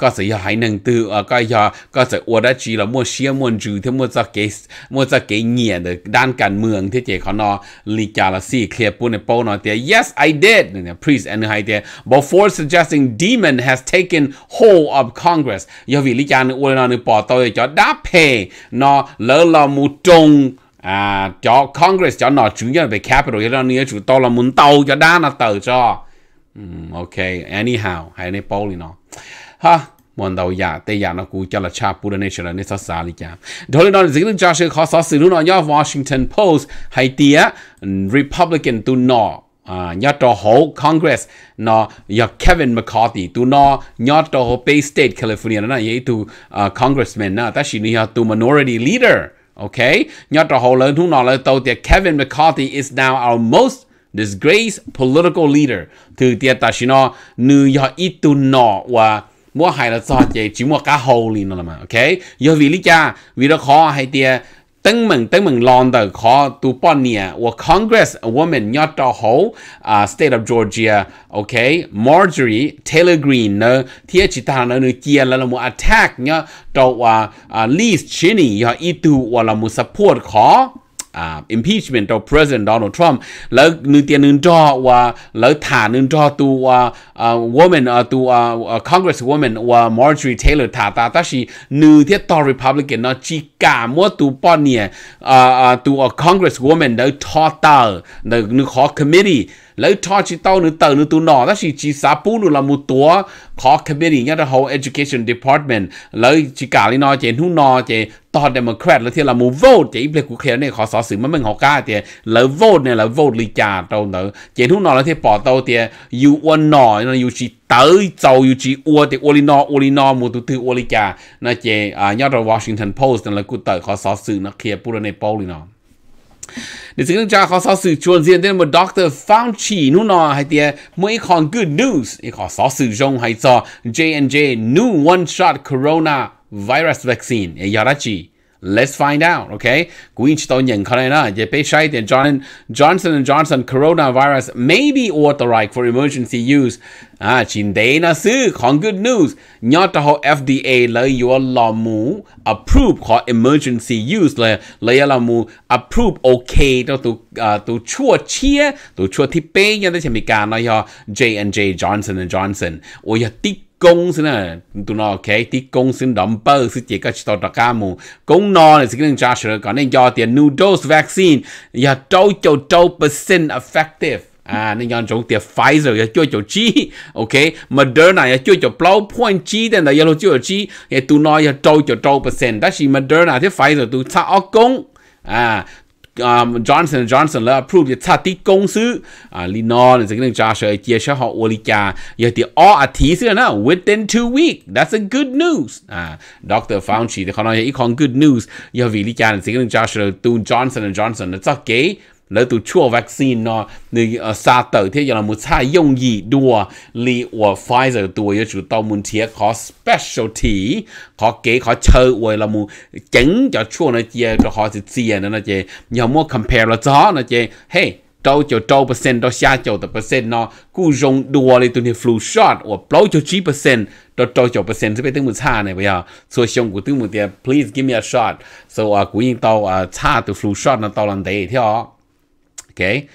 ก็จะยาให้หนึ่งตัวก็ยาก็จะอวดจีละมั่วเชียมั่วจูที่มั่วจะเกสมั่วจะเกเงียดด้านการเมืองที่เจเขานอลีกาลซีเคลียปุ่นในโปนอเตีย yes I did เนี่ย priest and นีให้เตีย before suggesting demon has taken hold of Congress ยาวิลีกาลอวยนอในปอตัวจอดับเพนอเลอลามูจง à cho Congress cho nó chủ nhân về capital cho nên chủ to là muốn tàu cho đa là tờ cho um, ok anyhow hay nên bao nó ha mòn đầu giả tây giả nó cú cho là cha bù nên là nên sao lý cha đó là nó dính đến cho sự khó xóa xử nó nhớ Washington Post hay tía Republican tu nó à nhớ cho hậu Congress nó nhớ Kevin McCarthy tu nó nhớ cho hậu Bay State California nó là vậy tu Congressman nó ta chỉ nhớ tu minority leader Okay? Nhớ trò hồ lớn thú nọ lời tàu tiệt Kevin McCarthy is now our most disgraced political leader. Từ tiệt ta xin nó nữ do ít tu nọ và mua hai là sao chỉ mua cá hồ liền nó là mà. Okay? Do vì lý cha vì đó khó hay tiệt 等门等门浪的考读半年，我 Congress woman 要找好啊，State uh, of Georgia，OK，Marjorie Taylor Greene 呢，贴起他呢呢接了了么 attack 呢，找啊啊 uh, Liz Cheney 要一度我了么 support 考。uh, impeachment of President Donald Trump lỡ nữ tiền nữ cho và thả nữ cho tu à, à, woman uh, tu uh, uh, Marjorie Taylor thả ta ta chỉ nữ thiết to Republican nó chỉ cả mua tu bọn nè uh, uh, tu uh, Congresswoman đó cho ta nữ committee ลยทอจิตาหรือเตอหรือตัวหนอแล้วสิจีซาปูหรือละมุตัวขอคัมเบรี e เนี่ยจะ whole education department เลยจีกาลีนอเจนหุ่นนอเจตอนเดโมแครตแล้วที่เรามูโหวตเจอีเปลกูเคลเนี่ยขอสอสื่อมันมึงหก้าเตียแล้วโวตเนี่ยแล้วโวตลีจ่าเตาเนอะเจนหุ่นนอแล้วที่ปอเตาเตียอยู่อ้วนหน่อนะอยู่จีเตยเจ้าอยู่จีอ้วนเตียอวลีนออวลีนอมูตุตืออวลีจ่านะเจอ่ายอดเราวอชิงตันโพสต์นั่นแล้วกูเตอขอสอสื่อนะเคลียร์ปุระในโพลีนอ Để xin cha khó sáu sự chuồn diện đến một Dr. Fauci nu nọ hay tiề mới con good news ý khó sáu sự rong hay cho J&J new one shot corona virus vaccine ý yara chi Let's find out, okay? Cú in chito nhận khả năng là bị sai tiền Johnson Johnson Johnson coronavirus may be authorized for emergency use. À, chín day na sư còn good news. Nhớ ta ho FDA lấy yo lo mu approve có emergency use lấy lấy lo mu approve OK, đó tu tu chua chia tu chua thi pe nhớ tới bị cả nó yo J and J Johnson and Johnson. Ôi ya tích công xin à tụi nó cái tí công xin đóng bơ sự chỉ các tàu đặc cam mù công nó là sự kiện trả sửa còn nên do tiền new dose vaccine là trâu percent effective à nên do chúng tiền Pfizer là chưa cho ok Moderna là chưa cho blow point chi nên là yellow Moderna thì Pfizer tụi sao công à Johnson Johnson แล้ว approve จะทัดที่กงซื้ออ่าลีนอนจะกินจ้าเฉยเจียชอบอวลิกาอย่าที่อออาทิตย์เื้อนะ within two week that's a good news อ่าด็อกเตอร์ฟาวน์ชีที่เขาเล่าอยอีกของ good news อย่าวิลิกาจะกินจ้าเฉยตูนจอห์น Johnson j o h น s o นจะเก lấy tụ chua vaccine nó nì sa tờ thế giờ là một sai dùng gì đùa li của Pfizer tụ yếu chủ tàu muốn thiệt có specialty có kế có chơi uầy là một chứng cho chua nó chê cho họ sẽ chia nó chê nhiều mua compare là gió nó chê hey trâu cho trâu percent đó xa cho tập percent nó cú dùng đùa li tụi này flu shot của blow cho chi percent đó trâu cho percent sẽ bị tiếng một xa này bây giờ so xong của tiếng một tiền please give me a shot so à uh, của yên tàu à ờ, uh, xa tụi flu shot nó tàu làm đấy theo okay?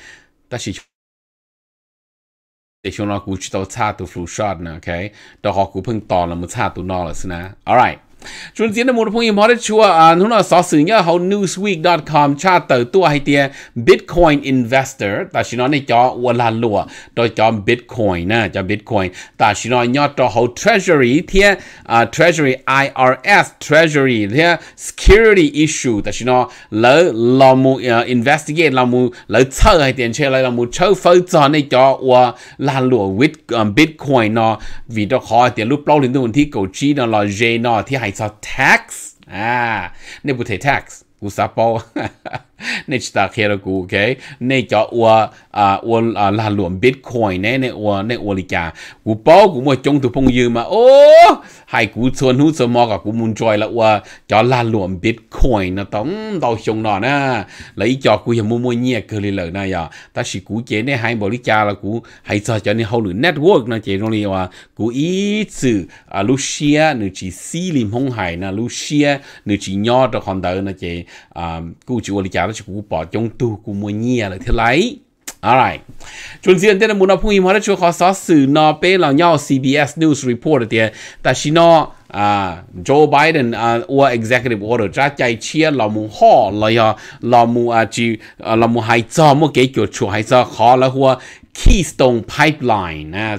Das ist ich schon noch gut staut zatu flu shot ne okay doch auch gut punkt da mu zatu na alles ne alright chúng diễn một phong im hết chua à nó là sáu sử nhá hầu newsweek.com tra tờ tua hay tia bitcoin investor ta chỉ nói này cho quan là cho bitcoin nè cho bitcoin ta chỉ nói nhá cho hầu treasury tia à, treasury irs treasury tia security issue ta chỉ nói lỡ lo mu à, investigate lo mu lỡ chơi hay tiền chơi lại lo mu chơi phơi cho này cho quan là lùa with à, bitcoin nó vì đó khó tiền lúc lâu đến tuần thi cầu chi nó là j nó thì hay I saw tax. Ah, 那不得 tax 五十包。nè ta khi đó cũ cái nè cho ua à ua à là luận bitcoin này, nè ua nè ua lý cả cũ bao cũ mua chung tụ phong mà ô hai cú xuân hú xuân mò cả cú muốn chơi là ua cho là luận bitcoin nó tống đầu chung nọ nè lấy cho cú hiện mua mua nhẹ cơ lý lợi này à ta chỉ cũ chế nè hai bảo lý cả là cũ hay sao cho nè hậu lửa network nó chế trong lý à cũ ý chữ à Lucia nữ chỉ xí lim hông hải nè Lucia nữ chỉ nhỏ cho con đời nó chế à cũ chỉ ua lý cả là chỉ cú bỏ trong tu cú mua nhia là thế lấy Alright. Chúng diện tên là muốn phung im hóa chúa khó xóa xử nó bế là nhau CBS News Report thì ta chỉ nó à Joe Biden à ua executive order ra chạy chia là mu ho là ya là mu à chỉ à, là mu hai cho mu cái kiểu chủ hai cho khó là hua Keystone Pipeline à,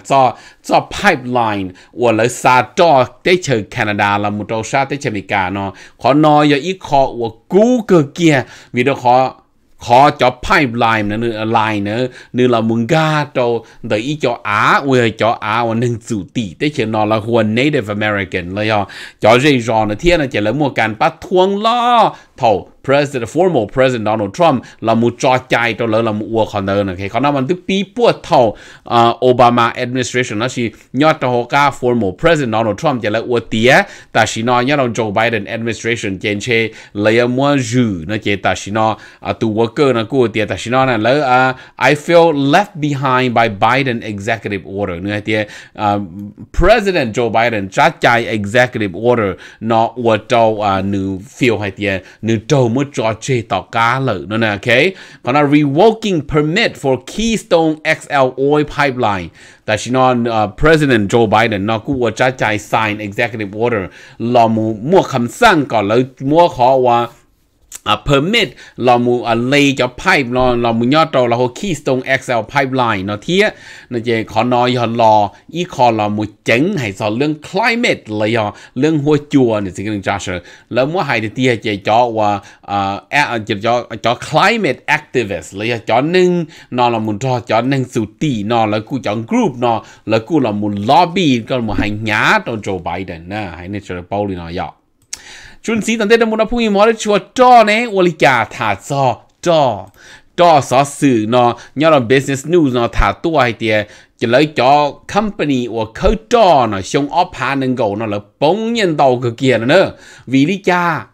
cho pipeline của lợi xa cho tới chờ Canada là một trâu xa Mỹ cả nó khó nói giờ ít khó của cú cơ kia vì pipeline nữa line nữa nữa là muốn ga cho để ý cho á về cho á và nâng chủ tỷ tới chuyện nó là huân Native American là cho cho dây rò nữa thiên là chỉ là mua càn president formal president Donald Trump là một trò chơi cho là một cuộc họp nữa này còn nó tức bị buộc thầu à, Obama administration nó chỉ nhớ cho họ cả formal president Donald Trump chỉ là cuộc tía ta chỉ nói nhớ ông Joe Biden administration trên chế lấy một dư nó chỉ ta chỉ nói tu worker nó cuộc à, tía ta chỉ nó là à, I feel left behind by Biden executive order nữa thì president Joe Biden trả chạy executive order nó cuộc trâu nữ feel hay tía nữ trâu มื่อจอเจต่อกาเลยนั่นนะโอเคขณะ revoking permit for Keystone XL oil pipeline แต่ชินอน President Joe Biden นอกูว่าจะจ่ sign executive order ลอมัวคำสั่งก่อนแล้วมัวขอว่า à permit เรามูอ่ะเลยจะ pipe เราเรามูยอดเราเราหัวคีสตรง XL pipeline เนาะเทียนั่นจะขอนอยอนรออีคอเรามูเจ๋งให้สอนเรื่อง climate เลยอ่ะเรื่องหัวจัวเนี่ยสิ่งหนึ่งจ้าเชอแล้วมัวให้เตียจะจ่อว่าอ่าแอจะจ่อจ่อ climate activist เลยอ่ะจ่อหนึ่งนอนเรามูจ่อจ่อหนึ่งสุตีนอนแล้วกูจ่อ group นอนแล้วกูเรามู lobby ก็มูให้หยาตัวโจไบเดนนะให้เนี่ยเชอเปาลีนอยอ่ะ chúng sĩ tận tết đông môn phung y mò đấy chùa cho nè ô li thả cho cho cho sở sự nó nhớ làm business news nó thả tua hay tiề chỉ lấy cho company của khởi cho nó xong ốp hà nâng cầu nó là bóng nhân đầu cực kỳ nữa vì lý cha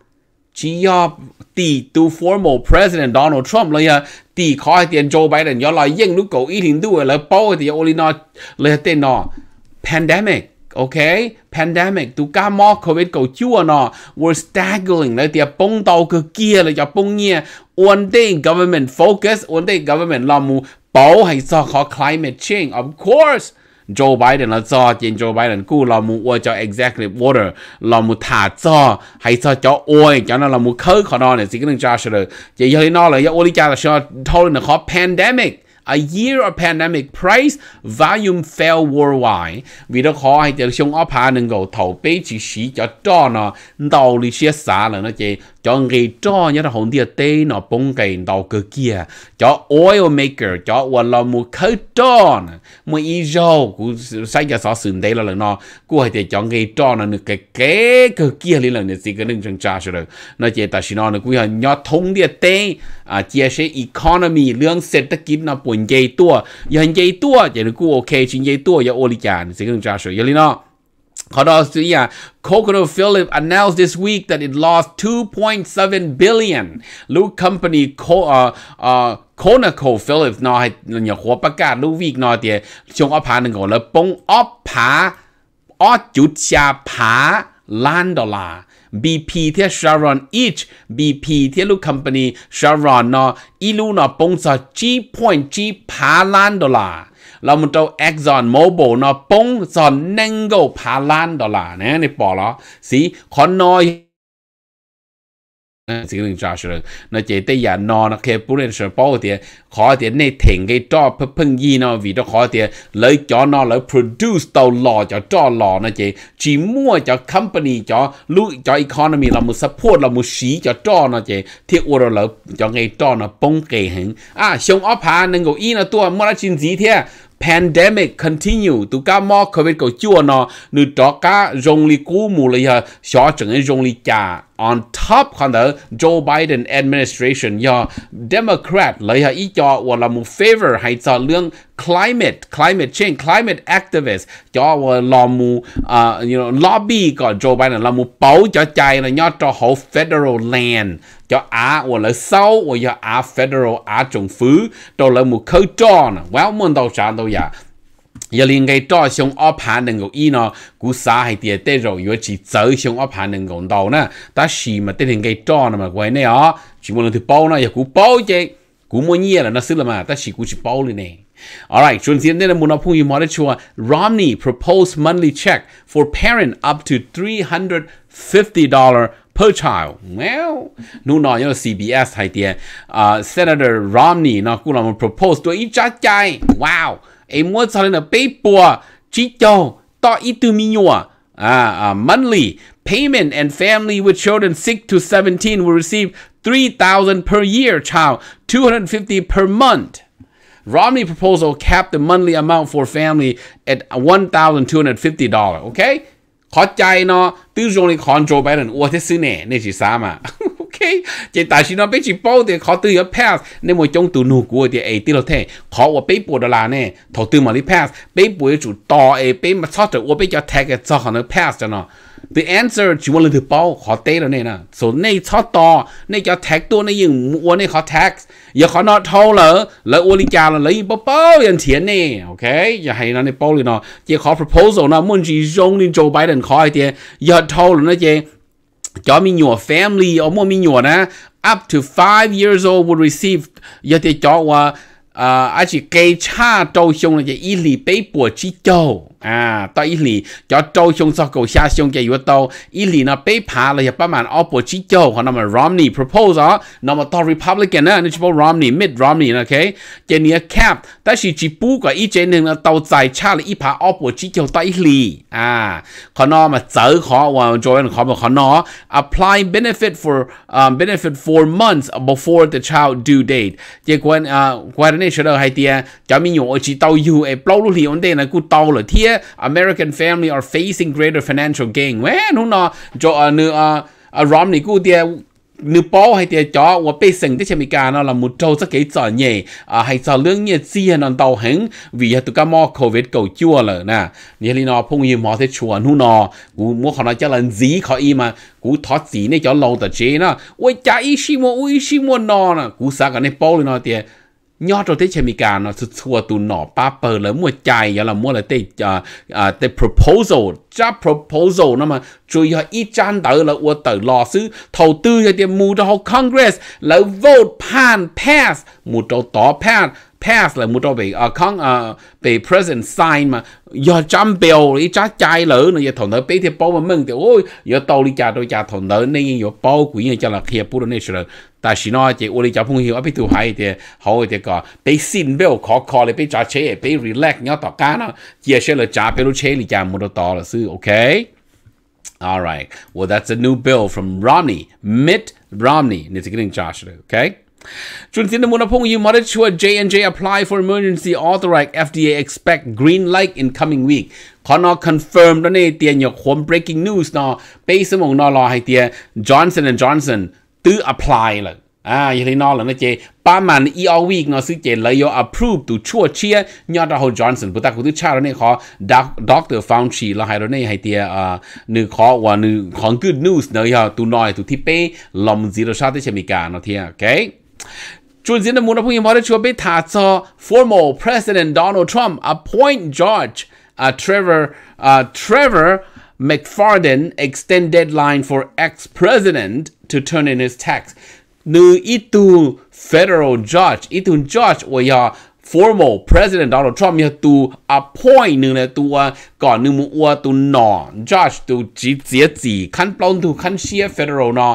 chỉ có tỷ tu formal president Donald Trump lấy tỷ khỏi tiền Joe Biden nhớ là dân lúc cầu ý thì tu là bao thì ô li nó lấy tên nó pandemic okay pandemic tu ca mo covid go chua no were staggering le tia bong tao ke kia le ya bong ye one day government focus one day government la mu bảo hay so khó climate change of course Joe Biden là do trên Joe Biden cú là mu ua cho exactly water, là mu thả cho hay cho cho ôi cho nó là mu khơi khó nó này chỉ cái đường cho rồi chỉ giờ nó là giờ ôi cha là sao thôi là khó pandemic A year of pandemic price volume fell worldwide. Vì đó khó hay tiêu xong ốp hà nâng gầu thầu bế chỉ xí cho đó nó đầu lý xe xá là nó chê cho người cho nhớ là hồn địa tê nó bông cái đầu cơ kia cho oil maker cho và là một khơi tròn một ý rau cũng sai cho sáu sừng đây là lần nó cũng hay để cho người cho nó được cái cái cơ kia lên là người gì cái nâng chân cha rồi nó chỉ ta xin nó nó cũng hay nhớ thông địa tê à chia sẻ economy lương sẽ tất kíp nó buồn dây tua giờ dây tua chỉ là cũng ok chuyện dây tua giờ oligarch gì cái nâng cha rồi giờ lên nó ขอดอสตรียา Coco Philip announced this week that it lost 2.7 billion ลูก company co uh uh c o n o c นอให้เนี่ยหัวประกาศลูกวีกนอเตียช่วงอพาหนึ่งก่อนแล้วปงอพาออจุดชาผาล้านดอลลาร์ BP เทียชารอน each BP เทียลูก company ชารอนนออีลูนอปงสอจีพอยจีผาล้านดอลลาร์เรามันเจ้า Exxon Mobil เนาะปงสอนเน่งก็พาล้านดอลลาร์นะในปอละสีขอนน้อยสิ่งหนึ่งจ้าสุดนะเจตยานอนนะเคปุเรนสปอเดียขอเดียในเถ่งก็จ้อเพิ่งยีนอวีดขอเดียเลยจอนอเลย produce ตัวหล่อจะจ้อหล่อนะเจจีมั่วจะ company จะลุจะ economy เรามุ support เรามุสีจะจ้อนะเจที่อัวเราจะไงจ้อนะปงเก่งอ่ะชงอ้อพาหนึ่งกูอีนะตัวมื่อจินสีเทีย pandemic continue tu ca mo covid ko chua no nu to ca rong li ku mu li ha sho chang ai rong li cha on top khan the Joe Biden administration ya Democrat lấy ha ý cho và là một favor hay cho lương climate climate change climate activist cho và là mu uh, you know lobby có Joe Biden là mu bảo cho chạy là nhớ cho whole federal land cho à và là sau và cho à federal à trung phứ đó là một khẩu cho nè wow mình đầu sản đầu nhà giờ liền cái cho xong ốp hạ nâng cầu y nó cú xa hay tiệt tê rồi yếu chỉ dỡ xong ốp hạ nâng cầu đầu nè ta xì mà tê liền cái cho nè mà quay nè ó chỉ muốn thứ bao nè giờ cú bao chứ cú mua nhiều là nó xí là mà ta xì cú chỉ bao liền nè Alright, chuẩn diện đây là một nói gì mới đấy chua. Romney proposed monthly check for parent up to $350 per child. Well, no, no, you know, CBS Senator Romney ah, propose monthly payment and family with children six to seventeen will receive three thousand per year child, two hundred fifty per month. Romney proposal capped the monthly amount for family at $1,250, okay? ขอใจเนาะตู้จงเลยขอโจไปหนึ่งวันที่ซืสิเน่ยนี่คือสามอโอเคเจตชินเราไปจีโป้เดี๋ยวขอตู้เยอะแพส ในมวยจงตูนูกูเดี๋ยวเอติเราแท้ขอว่าไปปวดลาเนี่ยถอดตู้มาที่แพสไปปวดจุดต่อเอไปมาชอบจุดว่าไปจะแท็กจะจ่อหนึ่งแพสจะเนาะ the answer chỉ muốn là từ bao họ tê rồi này nè số này cho to này cho tag tua này dùng uo này họ tag giờ họ nói thâu lỡ lỡ uo lý là lấy bao bao tiền tiền nè ok giờ hay là này bao rồi nó chỉ họ proposal nó muốn chỉ dùng đi Joe Biden khó ai tiền giờ thâu rồi nó chỉ cho mình nhỏ family ở mua mình nhỏ nè up to five years old would receive giờ thì cho qua à chỉ cái cha trâu xong là chỉ ít lì bấy bùa chỉ châu 啊，到伊里叫周兄做狗下兄嘅越多，伊里呢被爬了一百万澳博去救，和那么 à, Romney propose, proposal，那么到 Republican 呢，你只不 Romney mid Romney 呢，OK，今年 cap，但是只不過一隻人呢到在差了一排澳博去救到伊里啊，可能嘛走可我做人可唔可能 à, apply benefit for um benefit for months before the child due date，結果啊，關呢出到係啲啊，就咪用我只到 U 誒，blow 到你我哋呢，佢到了天。American family are facing greater financial gain. Wé nó nó cho ờ, nữ a ờ, ờ, rom này cú tia nữ bó hay tia cho và bây sinh tới chemi cả nó là một trâu rất cái trở nhẹ à hay trở lương như chi hơn ăn tàu hứng vì tụi cá mò covid cầu chua lờ nè như thế nó phong yếm họ thế chua nu nó cú mua họ nói chắc là dí, khó y mà cú thoát dí này cho lâu tờ chế nó ôi cha ý xí mô ôi xí mô nó nè cú sao cái này bao lên nó tia ย่อตัวที่เชมิการเนาะสุดชัวตูหนอป้าเปิดแล้วมัวใจยาละมัวเลยเตอ่าอ่าเต proposal จ้า proposal นั่นมาจุยอีจันเตอแล้วอวเตอรอซื้อเท่าตื้อจะเดียมูจะเขา congress แล้ว vote ผ่าน pass มูจะต่อ pass pass là một trò bị uh, bị present sign mà giờ trăm biểu đi cha chai lỡ nó giờ thằng đó bé thì bao mà mừng thì ôi giờ tàu đi cha tôi cha thằng đó nên giờ bao quỷ như cha là kia bù này rồi ta chỉ nói chỉ ôi cha phong hiểu biết tôi hay thì hầu thì có bé xin biểu khó khó là bé cha chế relax nhớ tao cá nó giờ sẽ là cha bé lúc chế đi cha một đồ là sư ok All right. Well, that's a new bill from Romney, Mitt Romney. Need to get in Josh. Okay. Trung Tiến Munapong, you Monitua J&J apply for emergency author right FDA expect green light in coming week. ขอนอ confirm แล้วเนี่ยเตียนยกความ breaking news นอไปสมองนอรอให้เตีย Johnson and Johnson ตื้อ apply เลยอ่า อย่างที่นอหลังนะเจป้ามันอีอวีกนอซื้อเจนเลยยอ approve ตัวชั่วเชียยอดเรา Johnson ปุตตะคุณตุชาแล้วเนี่ยขอด็อกด็อกเตอร์ฟาวชีแล้วให้เราเนี่ยให้เตียอ่าหนึ่งขอว่าหนึ่งของ good news เนอะยอตัวน้อยตัวที่เป้ลอมจีโรชาติเชมิกาเนาะเทียโอเค Julius former President Donald Trump, appoint Judge uh, Trevor uh, Trevor McFarden extend deadline for ex-president to turn in his tax. itu federal itun judge 我要 formal president Donald Trump มีตัว appoint หนึ่งในตัวก่อนหนึ่งมัวตัวหนอ j u d g e ตัวจีเจียจีขั้นปล้นตัวขั้นเชียร์ federal นอ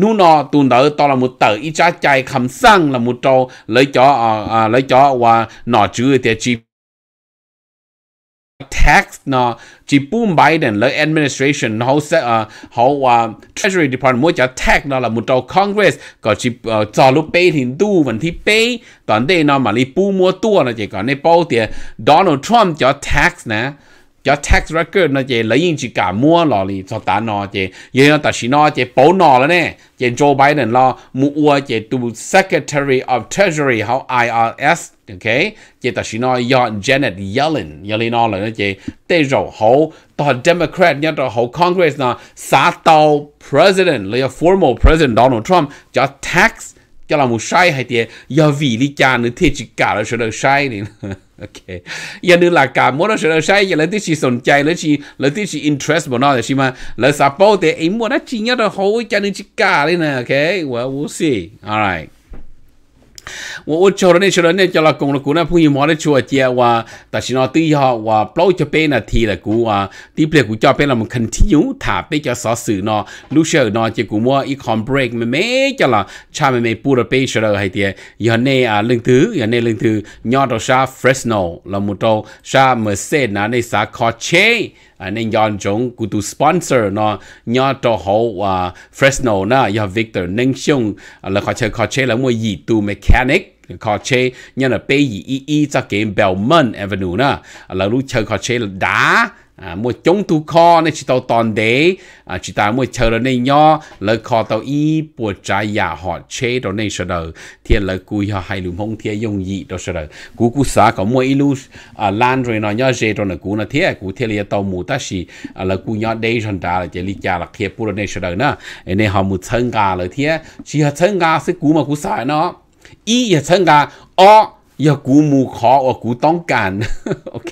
นู่นอตัวเดอตอนละมุเตออีจ้าใจคำสั่งละมุโตเลยจ่ออ่าเลยจ่อว่าหนอจื้อเตียจี tax nó chỉ boom Biden lấy administration nó sẽ à họ ờ, Treasury Department mỗi chả tax nó là một trâu Congress có chỉ ờ, cho lúc pay thì đủ vấn thì pay toàn đây nó mà đi boom mua tua nó chỉ còn này bao tiền Donald Trump cho tax nè cho tax record nó chỉ lấy những chỉ cả mua lò lì cho ta nó chỉ giờ ta chỉ nó chỉ bảo nó là nè chỉ Joe Biden lo mua chỉ tu Secretary of Treasury hoặc IRS ok chỉ ta chỉ nó yon Janet Yellen Yellen nó là chỉ tê rồi hậu tòa Democrat nhớ rồi hậu Congress nó xã tàu President là formal President Donald Trump cho tax cho là một sai hay tiền giờ vì lý cha nó thiết chỉ cả là sự được sai này *laughs* โอเคอย่าลืมหลักการมันวเราใช้แล้วที่ชีสนใจแล้วชีแล้วที่ชีอินเทรสบนนั่นใช่ไหมแล้วซัพพอร์ตเองมั่นะจริงเนี่ยเราหัวใจนึงจิกาเลยนะโอเควะวุ้ซี่อะไร我叫了那些人，那叫了公了，公那朋友嘛的做接哇，但是呢，对哈哇，不就变了提了股啊，对不对？股价变了，我们肯定有它被叫啥事呢？路上呢，结果我一看 break 没没叫了，差没没补了被说了还的，要那啊，另头要那另头，鸟到啥 Fresno，那么到啥 Merced 那那啥 Coche。Ờ, nên yon chúng cụ tu sponsor nó nhỏ cho hậu ờ, Fresno na ya Victor nên xung ờ, là khó chơi khó chơi là mua gì tu mechanic khó chơi nhưng là bây giờ ý ý cho Belmont Avenue na là lúc chơi khó chơi là à mua chống tu kho nên chỉ tàu toàn đế à chỉ ta mua chờ rồi nên nho lỡ kho tàu y bùa trái giả họ chế rồi nên sợ đời thiên lời cùi họ hay lùm hông thiên dùng gì đó sợ đời cú cú xá có mua lưu à lan rồi nó nho dê rồi nó cú nè, thiên cú thiên lìa tàu mù ta xì à lỡ cú nho đế rồi ta là chỉ lý giả là kia bùa nên sợ đời nữa nên họ mua thân gà lỡ thiên chỉ họ thân gà sẽ cú mà cú xài nó y họ thân gà o giờ cú mù khó ở cú tông càn, *laughs* ok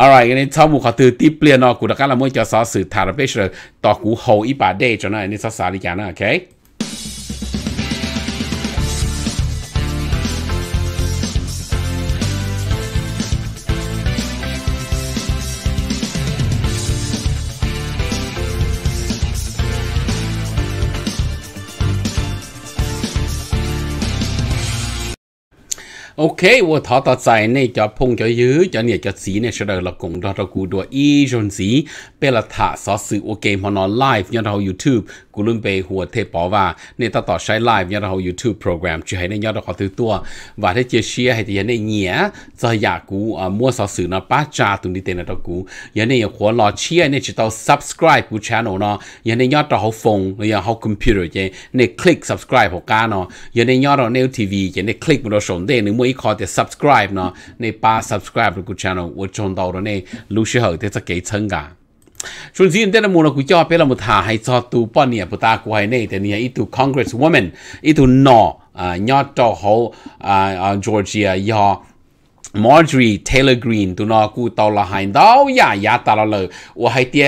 alright นี่ชอบบุคคลตื่นที่เปลี่ยนเนาะกูตะการละมวยจะสอสื่อถารเพชรต่อกูโฮอีป่าเดย์จนนะนี่สอสาริกานะโอเค OK，我淘到在那叫碰着有叫你叫子呢，说到了共同的古多一种子，被了他所是我给嘛那 live，然后 YouTube，古伦被หัวเทปว่าเนี่ยต่อต่อใช้ live เนี่ยเรา YouTube program จะให้เนี่ยเราขอตัวตัวว่าถ้าจะเชียร์ให้ที่เนี่ยเนี่ยจะอยากกูอ่ามั่วสอสื่อนะป้าจ่าตุนดิเตนะตัวกูยันเนี่ยขอรอเชียร์เนี่ยจะต้อง subscribe กู channel computer, เนาะยันเนี่ยยอดต่อเขาฟงแล้วยังเขาคอมพิวเตอร์เจเนี่ย click subscribe หัวกาเนาะยันเนี่ยยอดเราเนี่ยทีวีเจเนี่ย click มันเราสนเดนึงมวย被靠的 subscribe 呢，你把 subscribe 个 channel 我转到了呢，陆续后的这几层啊。ส่วนสิ่งที่เราโมกุจอเป็นเรามุทาให้จอตูป้อนเนี่ยปตากูให้เนี่ยแต่เนี่ยอีตู congresswoman อีตูนอยอดจอเขาอ่าจอร์เจียยอ Marjorie Taylor Green ตัวนอกูตอละหายดาวยายาตาละเลยว่าให้เตีย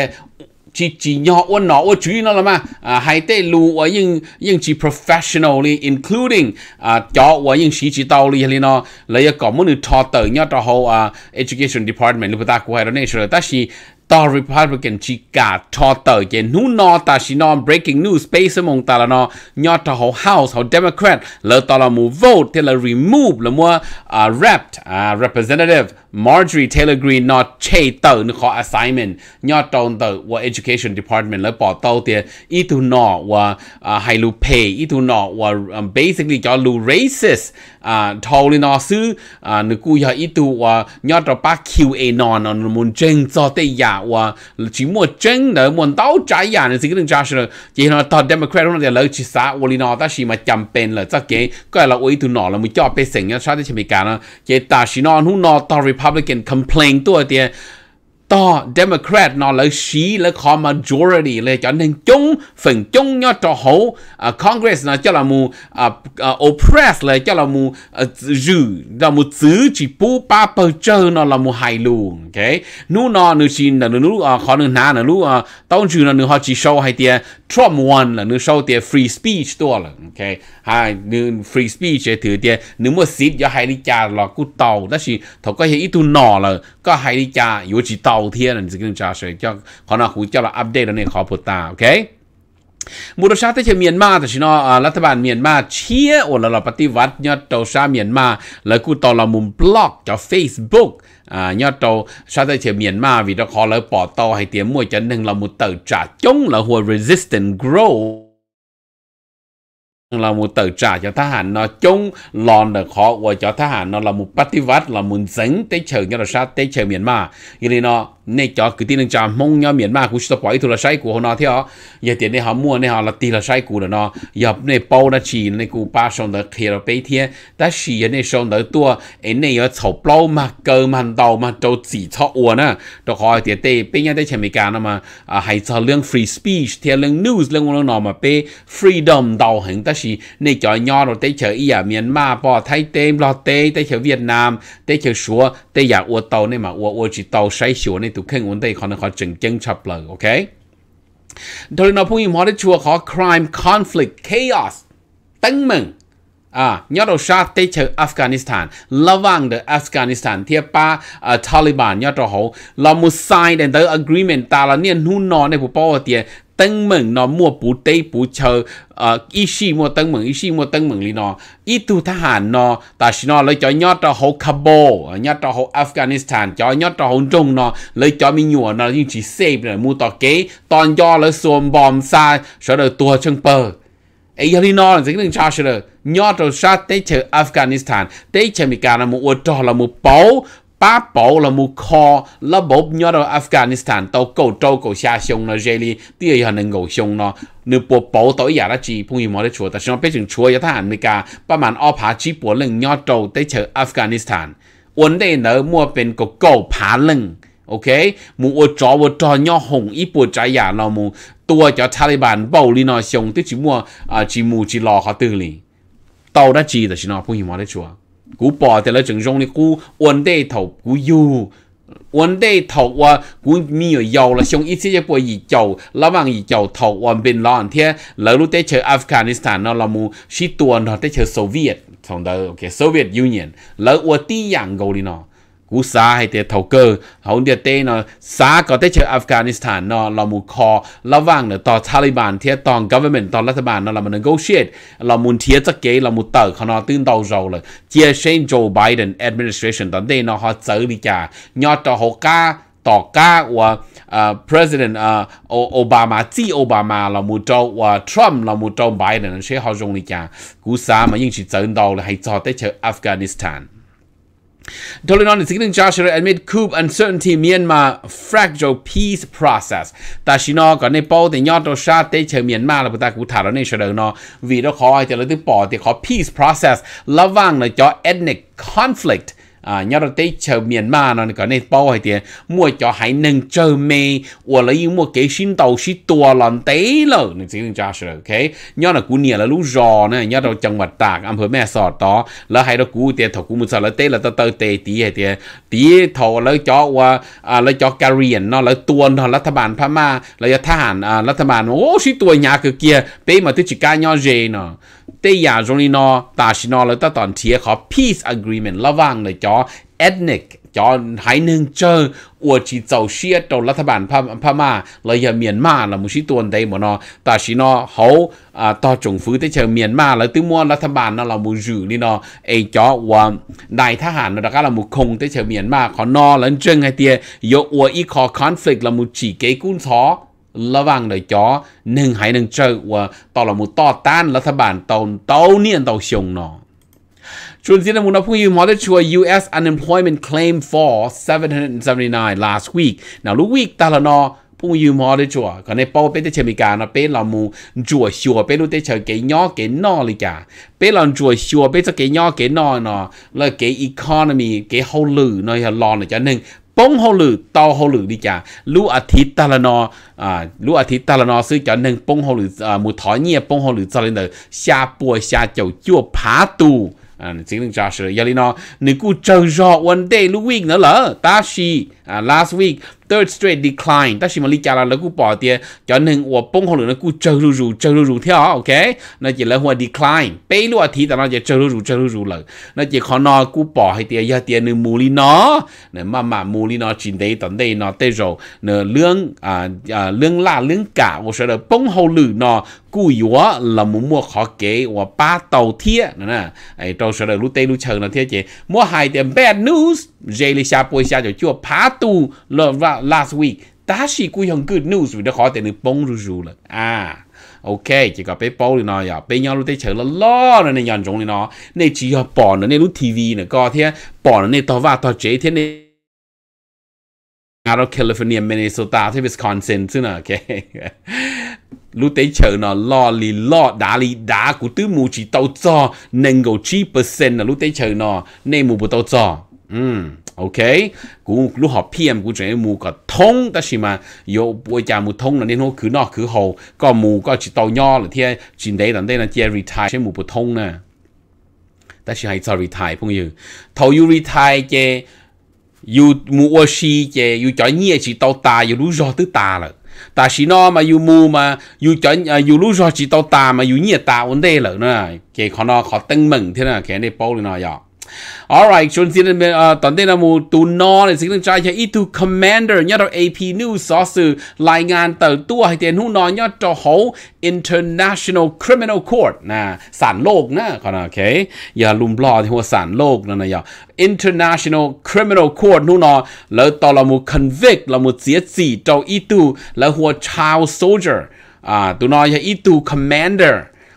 chỉ chỉ nhỏ ô nó ô chú nó là mà à hãy tê lu và nhưng nhưng chỉ professionally including à cho và nhưng chỉ chỉ tao li hay nó lấy có muốn được thọ tờ nhau cho hậu à education department lúc ta cũng hay đó này rồi ta chỉ tao Republican chỉ cả cho tờ cái nu nó ta chỉ nó breaking news space mong ta là nó nhỏ ta họ House họ Democrat lỡ ta là mu vote thì là remove là mua uh, rep uh, representative Marjorie Taylor Greene not che tờ nó khó assignment nhỏ tròn tờ của education department lấy bỏ tàu tiền ý tu nọ và hay lu pay ý tu nọ và basically cho lu racist à thâu lên nó sư à nó cú giờ ý tu và nhỏ tròn ba QA nọ nó muốn chân cho tây giả và chỉ muốn chân nữa muốn tàu trái giả nên xin cái đường Joshua chỉ nó tờ Democrat nó là lỡ chỉ xã và nó ta chỉ mà chăm bên là chắc cái cái là ý tu nọ là muốn cho bế sinh nhá sao thì chỉ bị cả nó chỉ ta chỉ nó nó tàu Republican complain to the to Democrat nó là xí là có majority là cho nên chung phần chung nhau cho hậu uh, Congress nó cho là mù uh, uh, oppress là cho là mù dư là mù giữ chỉ bù ba bờ chờ nó là mù hài luôn ok nu nó nu xin là nu khó nu na là nu tao chữ là nu họ chỉ show hay tiền Trump won là nu show tiền free speech to là ok hay nu free speech thử tiền nu mua xịt cho hay đi cha là cú tàu đó thì thằng có hiểu ít tu nọ là có hay đi cha yếu chỉ tàu đầu tiên là những cái trả sẽ cho họ nó cũng cho là update này khó bột ta ok มูลชาติเชเมียนมาแต่ชินอรัฐบาลเมียนมาเชียโอละเราปฏิวัติยอดโตชาเมียนมาแล้วกูตอละมุมบล็อกจอ Facebook อ่ายอดโตชาติเชเมียนมาวิดคอเลยปอดโตให้เตียมมวยจะหนึ่งละมุเตอร์จัดจงละหัว resistant grow là một tờ trả cho Thái hẳn nó chung lòn được khó của cho Thái hẳn nó là một bát tí vát là muốn dấn tế chờ cho là sát tế chờ miền mà cái này nó nên cho cái tin rằng mong nhau miền mà cũng sẽ bỏ thu là sai của nó theo giờ tiền này họ mua này họ là tiền là sai của nó giờ này bao đã chỉ này của ba sông đã khi là bấy thiên đã chỉ này sông đã tua ấy này ở thầu bao mà cơ mà đầu mà trâu chỉ cho uổng nè đó họ tiền tây bên nhau tới chèm cái mà à, hay cho lượng free speech theo lượng news lượng nó mà bên freedom đau hình ta chỉ này cho nhỏ rồi tới chờ ý à miền bỏ Thái tên lo tê tới chờ Việt Nam tới chờ số tới nhà ô tàu này mà ô ô chỉ tàu say số này tụi khen vấn đề họ nó họ chừng chân chập lần ok thôi nó phụ huynh họ đấy chùa họ crime conflict chaos tăng mừng à nhớ đầu sát tới chờ Afghanistan là vang được Afghanistan thì ba à, Taliban nhớ đầu hậu là một sign and tới agreement ta là niên hun nó này bộ bao tiền nó nó nó nó nó nó mua ờ, mua mua mua bù bù chờ ờ hà ta chỉ lấy lấy cho cho cho Afghanistan trung mi như kế, 登门咯，莫不对不求，呃，一时莫登门，一时莫登门哩咯，一度他喊咯，但是咯，你就要到好喀布，要到好 do save 了，莫到几，当要了算 bom ấy giờ đi nó là dính đường cha sẽ là nhớ rồi sát tới chờ Afghanistan tới chờ Mỹ cả là mua ô trò là mua báu 巴宝了木靠，那宝鸟到 Afghanistan 到狗州狗下凶了这里，第二要能够凶了，你不宝到亚拉吉朋友没得错，但是我变成错一趟没噶，把满奥爬吉波冷鸟到得去 Afghanistan，我那呢莫变个狗爬冷。OK，มูอจอวจอนย่อหงอีปวดใจยาเรามูตัวจะทาลิบันเบาลีนอชงที่จิมัวอ่าจิมูจิรอเขาตื่นลีเตาได้จีแต่ชินอผู้หญิงมาได้ชัวกูอแต่ละจังจงนี่กูวันได้ถกว่ากูมีอยู่ยาวละชงอีกทีจะป่วยอีจ้าวระว่งอีจ้าวถกวันเป็นร้อนเทียแล้วรู้ได้เชออัฟกานิสถานเนาะเรามูชิตัวนอได้เชอโซเวียตของเดอโอเคโซเวียตยูเนียนแล้วอวดตีอย่างกูลีเนาะ cú sa hay tiệt thầu cơ hậu địa tê nó sa có tới chơi Afghanistan nó là một kho là vang nó tò Taliban thì toàn government toàn lãnh bàn nó là mình negotiate là muốn thiết chắc kế là một tờ họ nó tin đầu rồi là chia sen Joe Biden administration đó đây nó họ xử lý cả nhọt cho họ ca tỏ ca và uh, President uh, Obama chỉ Obama là một trâu và Trump là một trâu Biden sẽ họ dùng lý cả cú xa mà nhưng chỉ dẫn đầu là hãy cho tới chơi Afghanistan โดยนอนสิ่งหนึ่งจ้าเชื่อ admit coup u n น e r t น i n t y เมียนมา fragile peace process แต่ชินอกรอนในป้แต่ยอดตัวชาติเชิงเมียนมาแล้วพุทธกุฏาเราในเชิงนอวีดอขอให้เจ้เราติดปอดแต่ขอ peace process ระว่างในาะจอา e t น n กคอนฟลิกต์ à nhớ là tới chờ miền mà nó có nên bao hay tiền mua cho hãy nâng chờ mê hoặc là yêu mua cái xin tàu xin tua lần tế lờ nên chỉ cho sửa ok nhớ là cú nia là lú rò nè nhớ là trong mặt tạc âm hưởng mẹ sọt đó là hay đó cú tiền thầu cú muốn sợ là tế là tao tao tê tí hay tiền tí thầu là cho qua à là cho Korean nó là tuần nó là thà bàn Pama là cho thà hàn à là thà bàn ô xin tua nhà kia kia bây mà tôi chỉ ca nhau gì nè แต่อย่าตรงนี้นอตาชินอเลยตาตอนเทียขอ peace agreement ระว่างเลยจอ ethnic จอหายหนึ่งเจออวดชีเจ้าเชียตรงรัฐบาลพพม่าเลยอย่าเมียนมาละมุชิตัวนใดหมอนอตาชินอเขาอ่าต่อจงฟื้นที่เชิงเมียนมาเลยตื้อมัวรัฐบาลนั่นเรามูจูนี่นอไอจอว่านายทหารนะก็เรามูคงที่เชิงเมียนมาขอนอแล้วเจงไอเตียโยอวดอีคอคอนฟ lict เรามูจีเกกุนซอละวังเลยจอหนึ่งหายหนึ่งเจอว่าต่อละมุต่อต้านรัฐบาลตอนเต้าเนี่ยตอชงเนาะชวนสินะมุนพูยูมอเตชัว U.S. unemployment claim for 779 last week นะลูกวีกตาละนอผู้ยูมอเตชัวก็ในปอเป็นเตชมิกานะเป็นละมูจัวชัวเป็นลูกเตชเกยย่อเกยนอเลยจ้ะเป็นลอนจัวชัวเป็นจะเกยย่อเกยนอเนาะแล้วเกย economy เกยเฮาลือเนาะลอนเลยจ้ะหนึ่ง bóng hồ lử tàu hồ lử đi chả lũ à thí à lũ à thí ta cho nên bóng hồ lử à một thói nhẹ bóng hồ lử cho nên là xa bùa xa chầu chua phá tù à chính là cho sự giờ đi nó nếu cứ chờ rõ vấn đề lũ วิ่ง nữa lỡ ta xì à, last week third straight decline ta chỉ mà lý trả là nó cũng bỏ tiền cho nên của bông hồ lửa nó cũng chờ rù rù chờ rù rù theo ok nó chỉ là hoa decline bây lúc thì ta nó chỉ chờ rù rù chờ rù rù là nó chỉ khó nó cũng bỏ hay tiền giờ tiền nên mua lý nó nên mà mà mua lý nó chỉ đấy tận đây nó tới rồi nên lương à à la là lương cả của sợ là bông hồ lửa nó cú yếu là muốn mua khó kế và ba tàu thia na ấy tàu sợ là lúc tây lúc chờ nó thia chị mua hai tiền bad news Jay lý xa bôi xa cho chua phá tu là last week ta chỉ cúi hằng good news vì đã khó tiền được bông rù rù là à ok chỉ có bé bao này nọ à bé nhau lúc tới chờ là lo là này nhàn rộng nó này chỉ có bỏ nó này lúc tv này có thế bỏ nó này tao vào tao chế thế này out California Minnesota ที่ Wisconsin ซึ่งนะโอเครู้แต่เชิญนะลอลีลอดาลีดากูตื้อมูจิเต้าจอหนึ่งกูชีเปอร์เซ็นต์นะรู้แต่เชิญนะในมูบุเต้าจออืม *laughs* OK cú lúc họ PM cú chuyện mù có thông ta xí mà yo bôi cha mù thông là nên nó cứ nọ cứ hồ có mù có chỉ tàu nho là thiên chỉ đấy là đây là chia retire chứ mù bù thông nè ta xí hay sorry retire phong như, thầu yêu retire chê yêu mù ô xí chê yêu chọn nhẹ chỉ tàu ta yêu lú do tứ ta là ta xí nó mà yêu mù mà yêu chọn yêu lú do chỉ tàu ta mà yêu nhẹ ta ổn đây là nè chê khó nó khó tân mừng thế nè cái này bao lên nọ alright chốn ờ, xin đến tận đây là một tụ nó để xin đến trai cho ít e tu commander nhớ đọc AP News sở sự lại ngàn tờ tua hay tiền hú nó nhớ cho hậu International Criminal Court nè sản lục nè còn ok giờ lùm lo thì hoa sản lục nè nè International Criminal Court hú nó lỡ tao là một convict là một giết gì cho ít e tu là hoa child soldier à tụ nó là ít tu commander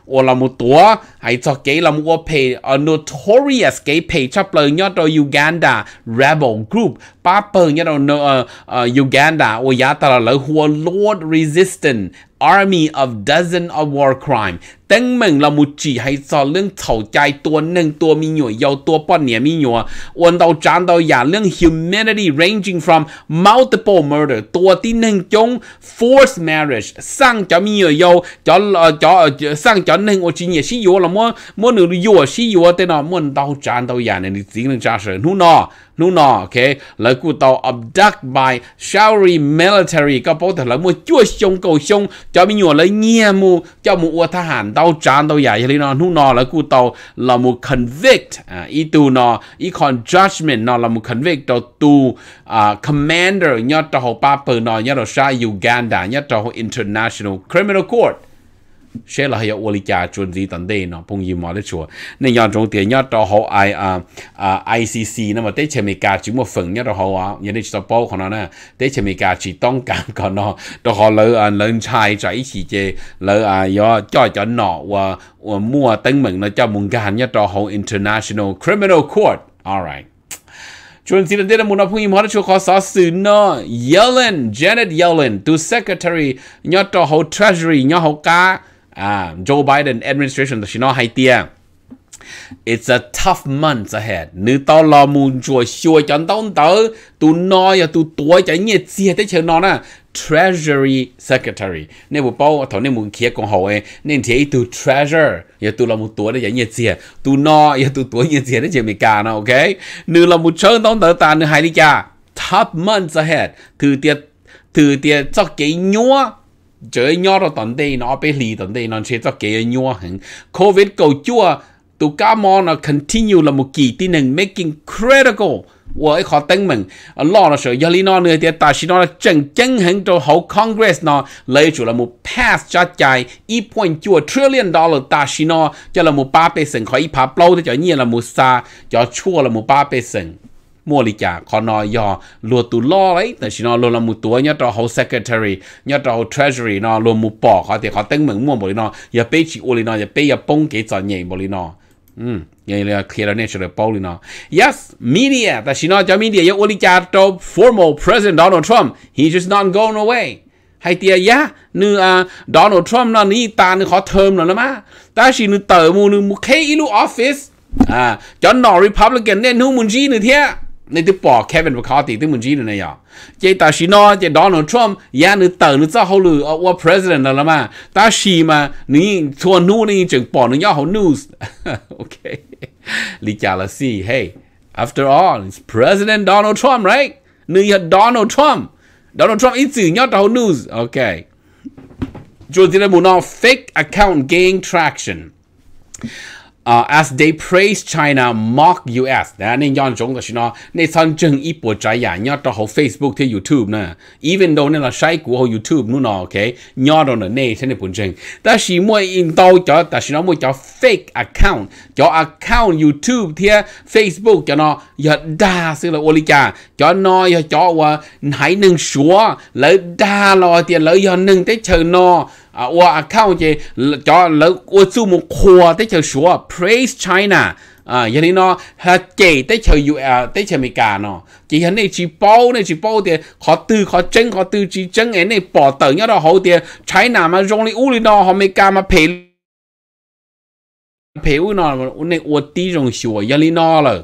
我那么多，还做给那么我陪 a notorious 给陪出了要到 Uganda rebel group，把朋友到呃呃 uh, uh, Uganda 我压到了老火 Lord resistant Army of Dozen of War Crime ตั้งมึงเรามุจีให้สอนเรื่องเฉาใจตัวหนึ่งตัวมีหน่วยยาวตัวป้อนเนี่ยมีหน่วยวันเราจานเราอย่าเรื่อง humanity ranging from multiple murder ตัวที่หนึ่งจง forced marriage สร้างจะมีหน่วยยาวจะจะสร้างจะหนึ่งโอจีเนี่ยชิโยละมั่วมั่วหนึ่งโยชิโยแต่เนาะมั่วเราจานเราอย่าเนี่ยจริงๆจ้าเสริญหูนอ nu nọ ok lợi cụ tàu abduct by Saudi military các bố thật là mua chua sông cầu sông cho mình nhỏ lấy nghe mu cho mu ua tha hàn đau tràn đau dài cho nọ, nu nọ là cụ tàu là một convict à, ý tu nọ ý còn judgment nọ là một convict tàu tu à, commander nhớ tàu ba bờ nọ nhớ tàu xa Uganda nhớ tàu international criminal court sẽ là hay ở cha chuẩn gì tận đây nó phong gì mà đấy chùa nên nhà trong tiền nhà đó họ ai à à ICC nó mà tới chém cả chỉ một phần nhà đó họ à nhà đấy chỉ bao của nó nè chỉ chém cảm chỉ ต้องการ của nó đó họ lỡ à lỡ trai trái chỉ chế lỡ à do cho cho nọ và à, mua tính mình nó cho muốn gan nhà đó họ international criminal court alright là khó ชวนสิเดนมุนอพุ่งยิมฮอดชัวขอสอสื่อนอ Yellen Janet Yellen to secretary ยอดต่อเขา treasury ยอดเขากา uh, Joe Biden administration the Shino Haitia. Ah? It's a tough month ahead. Nữ tao lo muốn chùa chùa chọn tao tớ, tu no ya tu tuổi chạy nhiệt gì hết chứ nó nè. Treasury Secretary. Nên bộ bao thằng nên muốn kia con hậu ấy, nên thế tu treasure, ya tu lo muốn tuổi để chạy nhiệt gì, tu no ya tu tuổi nhiệt gì đấy chứ mình cả nó, ok? Nữ lo muốn chơi tao tớ ta nữ hai đi cha. Tough months ahead. Từ tiệt từ tiệt cho cái nhúa chơi nhau đó tận đây nó bị lì tận đây nó sẽ cho kể nhau hẳn covid cầu chúa tụ cá mò nó continue là một kỳ tin nâng making critical với khó tính mình ờ, lo là sợ giờ lý nó nữa thì ta xin nó là chân chân hẳn cho hậu congress nó lấy chủ là một pass cho chạy ít point chua trillion dollar ta xin nó cho là một ba bê sừng khỏi ít phá lâu thì cho nhiên là một xa cho chua là một ba bê sừng mua lì trả còn nói giờ lùa tụ lo ấy, tại chỉ nó luôn là một tuổi nhớ cho hậu secretary nhớ cho hậu treasury nó luôn một bỏ họ thì họ tính mình mua một nó giờ bây chỉ ô lì nó giờ bây giờ bông kế cho nhảy một lì nó ừ vậy là clear nature bảo lì nó yes media tại chỉ nó cho media giờ ô lì trả cho formal president Donald Trump he just not going away hay tia ya dạ, nữ à Donald Trump nó ní ta nữ khó thơm nó lắm á ta chỉ nữ tờ mu nữ mu khê ilu office à cho nó Republican nên nữ muốn gì nữa thế nên tôi bỏ Kevin McCarthy tôi muốn gì nữa này à chỉ ta chỉ nói chỉ Donald Trump ya nữa tờ nữa ra hậu lử ông president là mà ta chỉ mà ní thua nu ní chừng bỏ nữa nhau hậu news ok lý trả là gì hey after all it's president Donald Trump right nữa ya Donald Trump Donald Trump ít gì nhau hậu news ok cho nên muốn nói fake account gain traction uh, as they praise China, mock U.S. นะนี่ย้อนจงก็ชินะในซันจึงอีปวดใจอย่างยอดต่อเขา Facebook ที่ YouTube นะ even though เนี่ยเราใช้กูเขา YouTube นู่นน่ะโอเคยอดเราเนี่ยใช่ในปุ่นจึงแต่ชิมวยอินโตจะแต่ชินะมวยจะ fake account จะ account YouTube ที่ Facebook จะเนาะอย่าด่าซึ่งเราโอลิกาจะนออย่าจะว่าไหนหนึ่งชัวแล้วด่าเราเตียนแล้วอย่าหนึ่งได้เชิญนอ啊，我 account 嘅咗老我做冇跨的就說 praise China 啊，因為呢，佢嘅的就要啊，的就咪假咯，其實呢住包呢住包啲，佢對佢真佢對住真嘅呢報道一度好啲，China 嘛用你屋裏呢，佢咪假嘛皮皮烏呢，我呢我啲用少，因為呢啦。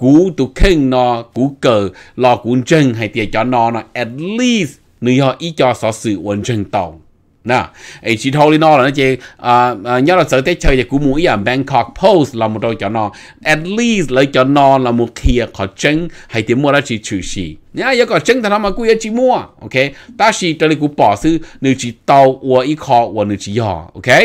cú tu khen nó cú cờ lo cú chân hay tiệt cho nó nó at least nếu họ ý cho sở sự quân chân tổng nè ấy chỉ thôi nó là nó chỉ à, à, nhớ là sở tế chơi thì cũng muốn là Bangkok Post là một đôi cho nó at least lấy cho nó là một kia à có chân hay thì mua ra chỉ chủ sĩ nha, giờ có chân thì nó mà cũng chỉ mua ok ta chỉ cho lại cũng bỏ sự nếu chỉ tàu hoặc ít khó hoặc nếu chỉ họ ok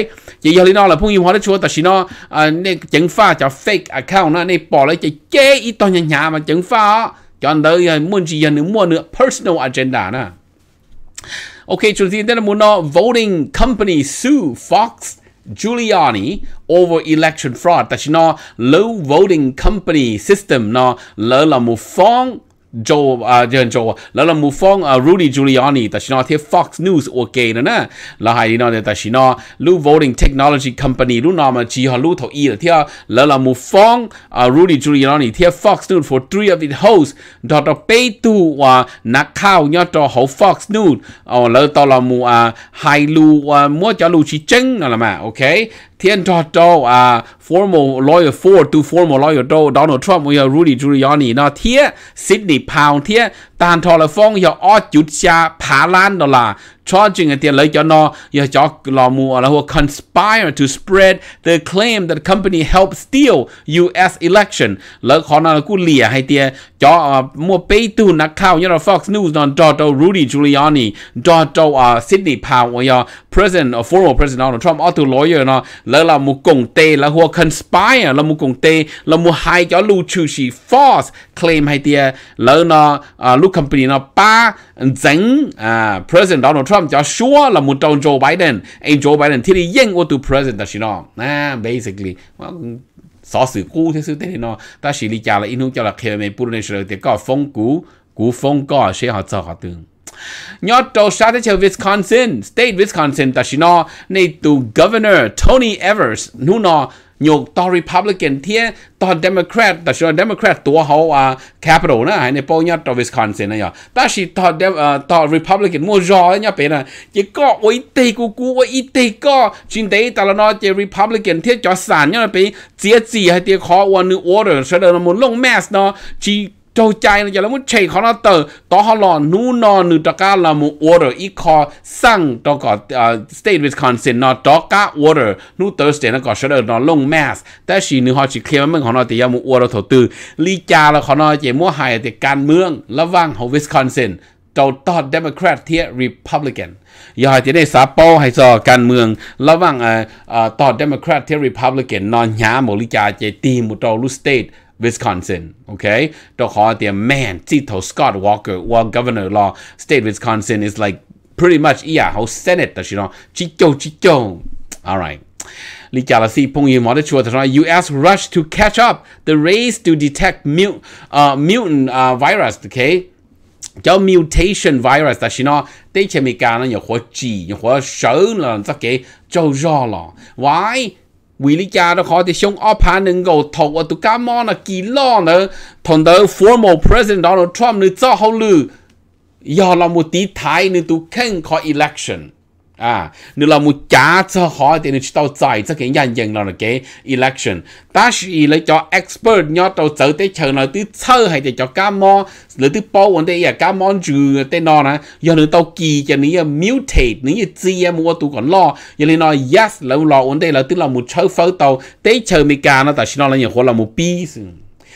chỉ giờ nó là phong yêu hóa đó chúa ta chỉ nó à nên chứng pha cho fake account nó nên bỏ lại chỉ kế ít tao nhà nhà mà chứng pha cho anh tới muốn gì giờ nữa mua nữa personal agenda nè Okay, Chuldindana Munna voting company sue Fox Giuliani over election fraud. low voting company system 呢，攞嚟冇放。Joe 啊，即係 uh, Joe 啊，嗱啦，冇方啊 uh, Rudy Giuliani，但係呢啲 Fox News 我記得呢，嗱係呢，但係呢，Lu Voting Technology Company 呢 nama 只係 Lu 頭依啦，啲啊，嗱啦冇方啊 uh, Rudy Giuliani，啲 Fox News for three of its hosts hosts，到到被度話นักข่าวเนี่ยตัวเขา Fox News อ๋อแล้วตอนเรามูอ่าไฮลูว่ามัวจะลูชิจึงนั่นแหละมาโอเค thiên Châu à formal lawyer four to formal lawyer 州 Donald Trump 要 Rudy Giuliani 呢，天 Sydney Pound phá là charging at the like you know you talk law mu ala who conspire to spread the claim that company helped steal U.S. election khó la là ku lia hay tia cho à, mua pe tu na khao như là Fox News on Dotto Rudy Giuliani Dotto uh, à, Sydney Powell ya president or à, former president Donald Trump auto lawyer nó. la là mu kong tê, là who conspire là mu kong tê, là mu hai cho lu chu shi false claim hay tia la na uh, lu company nó pa dẫn à President Donald Trump cho sure là một trong Joe Biden anh Joe Biden thì đi yên ô tu President đó, chỉ nó à basically so sự cũ thế sự thế nó ta chỉ lý trả là inu cho là khi mình bù lên sự thì có phong cũ cũ phong có sẽ họ cho họ tương nhớ trâu sát theo Wisconsin state Wisconsin ta chỉ nó này tu Governor Tony Evers nu nó nhiều to Republican thế to Democrat ta cho Democrat tua hậu à capital na hay à, này bao nhiêu to Wisconsin này nhở ta chỉ to Dem à, to Republican mua gió nhá bé là chỉ có ôi tây của cú ôi tây có chính đấy ta là nói chỉ Republican thế cho sản nhá bé chỉ chỉ hay tiếc khó one new order cho được một long mass nó chỉ trâu chai nó giờ là muốn chạy khó nó tờ đó họ lò nu nó nu đó cả là một order ít khó sang đó có state Wisconsin nó đó cả order nu Thursday nó có sửa được nó long mass แต่สิ่งนึงเขาจะเคลมมันของเราแต่ยังมุอวดเราถอดตือลีจาเราของเราจะมั่วหายแต่การเมืองระว่างของวิสคอนซินเจ้าตอดเดโมแครตเทียรีพับลิกันอย่าให้จะได้สาเป้าให้ซอการเมืองระว่างเอ่อตอดเดโมแครตเทียรีพับลิกันนอนหยาหมลิจาเจตีมุตอลูสเตท Wisconsin. Okay, the whole the man Tito Scott Walker, while governor of law state Wisconsin is like pretty much yeah, how Senate does you know? Chicho chicho. All right. Li Galaxy Pong Yu Mother Chua US rush to catch up the race to detect mute uh mutant uh virus, okay? The mutation virus that you know they can be gone on your hoji, your shown on the gay Joe Jolo. Why? 为你家的好的想阿帕能够投我都干嘛呢？几浪呢？同的 former president Donald Trump 呢，早好了，要那么地台呢都肯考 election。à nếu là một trả cho họ thì nó tao giải cho cái nhân dân là cái election ta chỉ là cho expert nhớ tao trở tới chờ là từ sơ hay để cho cá mò rồi từ bao vấn đề là cá mò trừ tên giờ nó tao kỳ cho nó mutate nó gì em mua tụ còn lo giờ nó yes là lo vấn đề là từ là một chơi phơi tao tới chờ mi cả nó ta chỉ nó là nhiều là một pi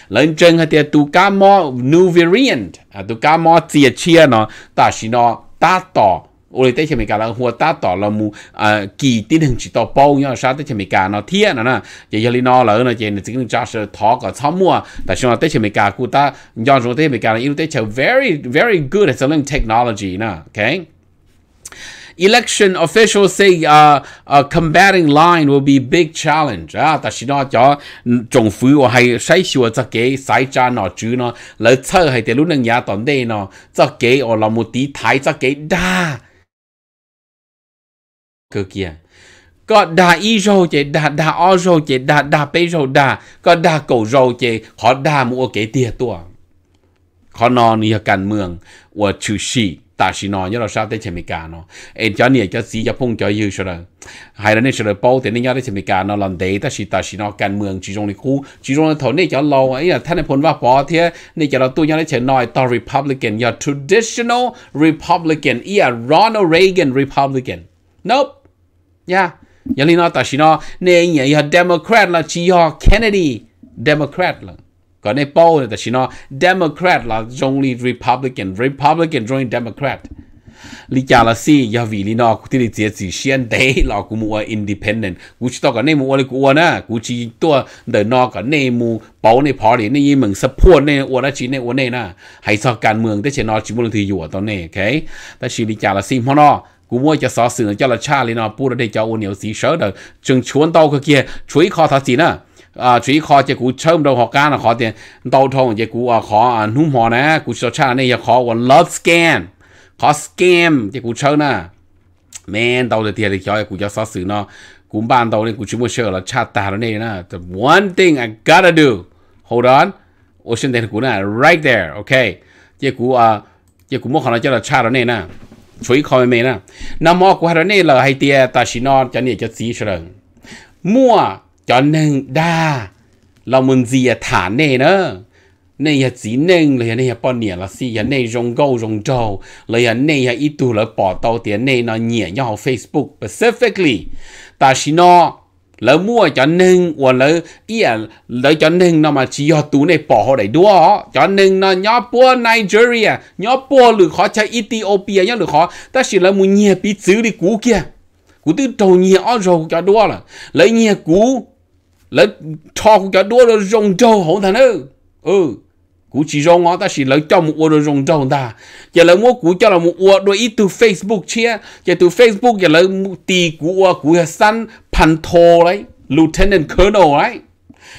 lên chân thì tụ cá new variant à tụ cá mò chia chia nó ta chỉ nó ta to là là là là tỏ sao nó nó nè. chê 我哋啲前面講啦，我打到啦冇誒幾啲人知道包，因為啥啲前面講啦，天啊呢，也有你那人呢，就你只能抓是討個草木啊，但是我啲前面講古打，你講咗啲前面講，因為啲就 very very good at learning technology nè. election officials say uh, a uh, combating line will be big challenge. À, ta xin nói cho chính phủ hay sai sửa cho cái sai cha nó chứ nó lỡ chơi hay để lúc nâng nhà tuần đây nó cho cái ở làm mu tí thái cho cái đa cơ kia có đà y rồi chị đà đà o rồi chị đà đà bê rồi đà có đà cổ rồi chị họ đà mua cái tiền tua họ nó nia cản mường và chữ sĩ ta chỉ nói nhớ là sao tới chém cả nó em cho nia cho gì cho phong cho yêu rồi hay là nên rồi bao tiền nhớ tới chém cả nó làm đấy ta chỉ ta chỉ nói cản mường chỉ trong này khu chỉ trong thổ này cho lâu ấy là thay này phun vào bỏ thế nên cho là tôi nhớ tới chém nói to republican nhớ traditional republican ý là Ronald Reagan republican nope nha nhớ lý nó ta chỉ nó nên nhớ là Democrat là chỉ họ Kennedy Democrat là còn này Paul ta chỉ nó Democrat là trong lý Republican Republican trong Democrat lý cha là si giờ vì lý nó thì chỉ chỉ xuyên đấy là cũng mua independent cũng chỉ tao cái này mua là cũng na cũng chỉ tua đời nó cái này mua bảo này party này mình support này uo là chỉ này uo này na hay sao cả mường tới chỉ nó chỉ muốn thì อยู่ตอนนี้ ok แต่ชีลีจ่าละซิมพอเนาะ cú mua cho xó sự cho là cha lên nó pu để cho ô nhiều gì sớ được chừng chuồn tàu cái kia chuối kho thà gì nữa à chuối kho cú chơm đâu họ cá là khó tiền tàu thong chỉ cú à khó à, núm họ nè cú cho cha này khó còn love scam khó scam chỉ cú chơm nè men tàu thì thiệt thì cho cú cho xó sự nó cú ban tàu này cú chỉ mua sớ là cha ta rồi nè the one thing I gotta do hold on ocean tiền cú nè right there ok, chỉ cú à chỉ cú mua khó nó cho là cha rồi nè chuối khỏi mẹ nè nằm mò của này là hay tia ta chỉ nó cho nên cho xí rồi mua cho nên đa là mình gì à thả nè nữa này là chỉ này là bao nhiêu là gì là rong gấu rong trâu là này là ít tuổi là bỏ tàu tiền này nó nhẹ nhau Facebook specifically ta chỉ nó lỡ mua cho nên hoặc lỡ ý à lỡ cho nên nó mà chỉ cho tú này bỏ họ để đua cho nên nó nhớ bua Nigeria nhớ bua lử khó cho Ethiopia nhớ lử khó ta chỉ là muốn nhẹ bị giữ đi cú kia cú tư trầu nhẹ ở rồi cho đua là lấy nhẹ cú lấy cho cho đua rồi rồng trâu hổ thằng ư ừ cú chỉ rồng ngó ta chỉ lấy cho một ô rồi rồng trâu ta giờ lỡ mua cú cho là một ô đôi ít từ Facebook chia giờ từ Facebook giờ lấy tì cú uo cú xanh thành thô đấy lieutenant colonel đấy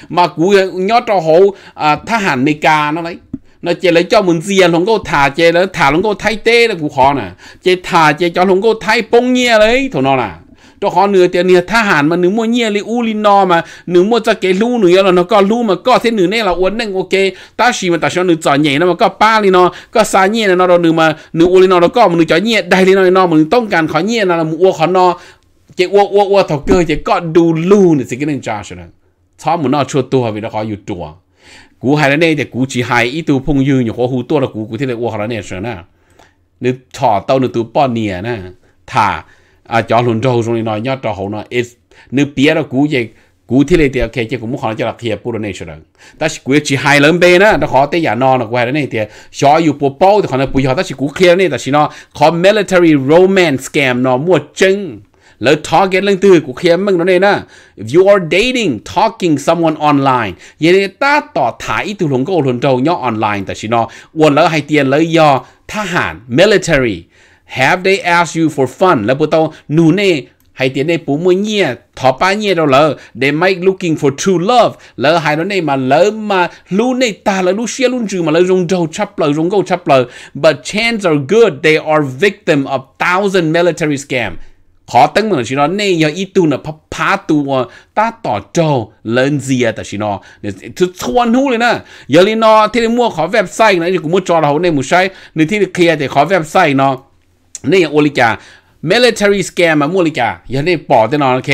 mà cú nhớ cho hộ à, thà hẳn mê ca nó đấy nó chỉ lấy cho mình diện không có thả chế nó thả không có thay tê là cú khó nè chế thả chế cho không có thay bông nhia đấy thôi nó là cho họ nửa tiền nửa thà hẳn mà nửa mua nhia lấy u li no mà nửa mua cho cái lũ nửa là nó có lũ mà có thế nửa này là uốn nên ok ta xì mà ta cho nửa cho nhẹ nó mà có ba lì nò, có xa nhẹ nó đó nửa mà nửa u li nó nó có mà nửa cho nhẹ đây lì nò, nó mình tông càng khó nhẹ nó là mua khó nò chị wo wo wo thầu cơ chị có đủ lu nữa thì cái nên cha cho rồi sao mà nó chưa tua vì nó khó yêu tua cú hai lần này thì cú chỉ hai ít tu phong dư nhiều khó hú tua là cú cú thế là wo hai lần này cho nè nếu thọ tao nếu tu bao nè nè thả à cho luôn trâu rồi nói nhát trâu hồ nó is nếu bia là cú vậy cú thế này thì ok chứ cũng muốn họ cho là kia lần này cho rồi ta chỉ cú chỉ hai lần bên á nó khó tới giả là nó hai lần này thì cho yêu bộ bao thì khó nó bùi họ ta chỉ cú kia này ta chỉ nó có military romance scam nó mua chân lỡ target lên từ của khi mình nó này nè if you are dating talking someone online vậy nên ta tỏ thái từ lùng câu lùng trâu nhỏ online tại xin nó quần lỡ hay tiền lỡ do thà hàn military have they asked you for fun lỡ bữa tao nụ nè hay tiền đây bố mua nhia thọ ba đâu lỡ they make looking for true love lỡ hai đó này mà lỡ mà lu này ta lỡ lu xia luôn chứ mà lỡ rong đầu chắp lỡ rong câu chắp lỡ but chance are good they are victim of thousand military scam khó tăng mà chỉ nó nay giờ ít tu nó phá phá tu à ta tỏ trâu lên gì à ta chỉ nó để chuan hú lên nè giờ lên nó thế mua khó website này cũng mua cho là hậu này mua sai nên thế kia thì khó website nó nên giờ lý military scam mà mua lý cả giờ nên bỏ thế nó ok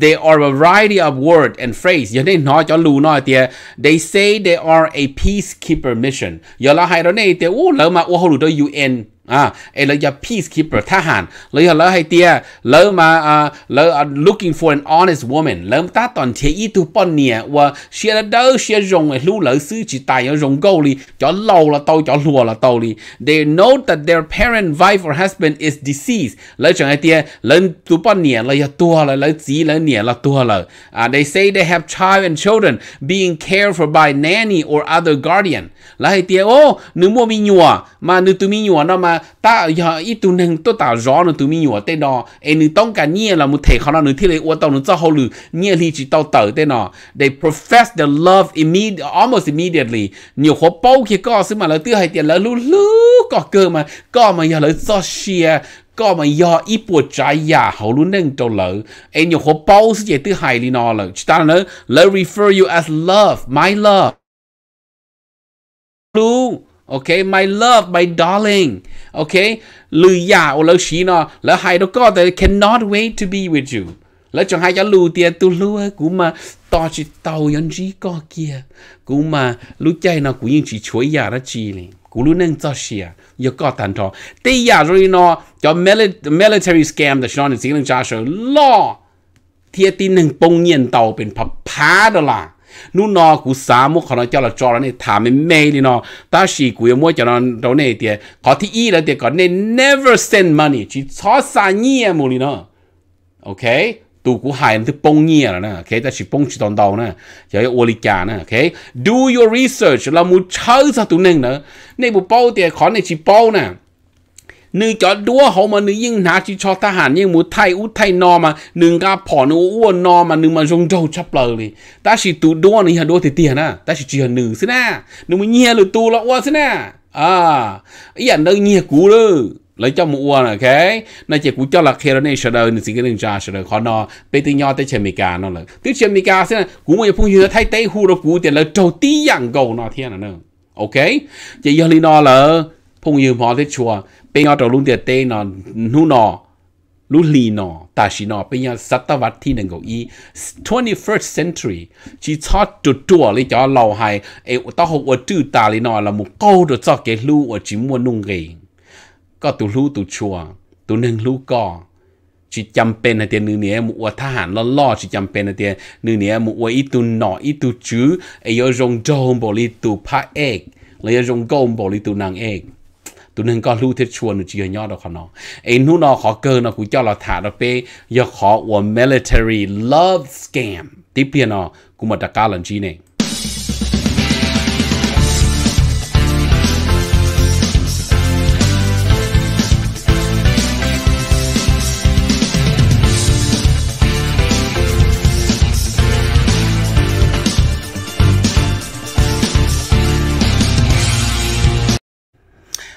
they are a variety of word and phrase giờ nên nói cho lù nói tiề they say they are a peacekeeper mission giờ là hai đó này tiề ô lỡ mà ô hậu lù UN à ấy là giờ peacekeeper thà hàn lấy là hay tia lỡ mà à lỡ looking for an honest woman lỡ ta toàn thế ý tu bọn nè và xe là đâu xe rồng ấy lũ lỡ sư chỉ tài ở rồng gấu li cho lâu là tàu cho lùa là tàu li they know that their parent wife or husband is deceased lỡ chẳng hay tia lỡ tu bọn nè lỡ giờ tua là lỡ gì lỡ nè là tua lỡ à they say they have child and children being cared for by nanny or other guardian lỡ hay tia ô nữ mua mi nhùa mà nữ tu mi nhùa nó mà mà ta giờ ít tu nâng tôi ta rõ nó tụi mình nhỏ tên đó em tông cả nhẹ là một thể khó nó thì lấy ô tàu nó cho hậu lử nhẹ thì chỉ Tao tự tên nó they profess their love immediately almost immediately nhiều khó bao khi có sự mà là tư hay tiền là lú lú có cơ mà có mà giờ là ta share ก็มายออีปวดใจยาเขาลุ้นเรื่องตัวเลยเอ็นอยู่หัวเป้าสิเจตื้อไฮลีนอเลยตอนนั้นเลย refer you as love my love Lu, okay, my love my darling OK, lưu ya ô lâu xí nó lỡ hai đó có thể cannot wait to be with you lỡ chẳng hai cho lưu tiền tu lưu cũng mà to chỉ tàu yon gì có kia cũng mà lúc chạy nó cũng chỉ chối ya ra chi liền cũng luôn nên cho xia à. giờ có thành thọ tây ya rồi nó cho military scam đó nó nên chỉ nên trả số lo thiệt tin nên bông nhiên tàu bên phá phá đó là nu nó cú sa mua khó nó cho là cho nó này thả mình mê đi nó ta chỉ cú mua cho nó đâu này thì có thì ý là thì có nên never send money chỉ cho xa nhẹ mua đi nó ok tu cú hài nó bông nhẹ rồi nè ok ta chỉ bông chỉ toàn đầu nè cho cái ô li cả nè ok do your research là mua chơi ra tụ nên nữa nên bộ bao thì khó này chỉ bao nè นึงจอดดัวเขามานึงยิ่งหาที่ชอทหารยิ่งมูไทยอุไทยนอมานึงกาผอนึงอ้วนนอมานึงมันจงโจชับเลยเลยแต่สิตูดัวนึงหาดัวเตี้ยนะแต่สิจีหนึ่งสินะนึงมึงเงียหรือตูละอ้วนสินะอ่าอีอันเดินเงียกูเลย à, à, lấy cho mua uo là cái nó chỉ cũng cho là khi đó này sờ đời những cái đường ra sờ đời khó nó bây tiếng nhau tới chemi cá nó là tức chemi cá sẽ cũng một phong như thay tây hu đó cũng tiền là trâu tí dạng cầu nó thiên là nó ok chỉ giờ lý nó là như họ thế chùa bây giờ trâu luôn tiệt tê nó nu nọ lu lì nọ ta chỉ nọ bây giờ sát ta vật thì nên gọi twenty first century chỉ cho trụ trụ lấy cho lâu hay ê ta học ở chữ ta lấy nọ là một câu được cho cái lu ở chỉ mua nung gì có tu lu tu chùa tu nên lu co chỉ chăm bên là tiền nữ nè mua tha hẳn lo lo chỉ chăm bên là tiền nữ nè mua ít tu nọ ít tu chứ ai ở rong trâu bò li tu pha egg lấy rong gom bò li tu nàng egg tụi nên có lưu thế chua nó chỉ nhỏ đó khó nó ấy nu nó khó cơ nó cũng cho là thả đó pe do khó của military love scam tiếp theo nó cũng mà đặc cao lần chi này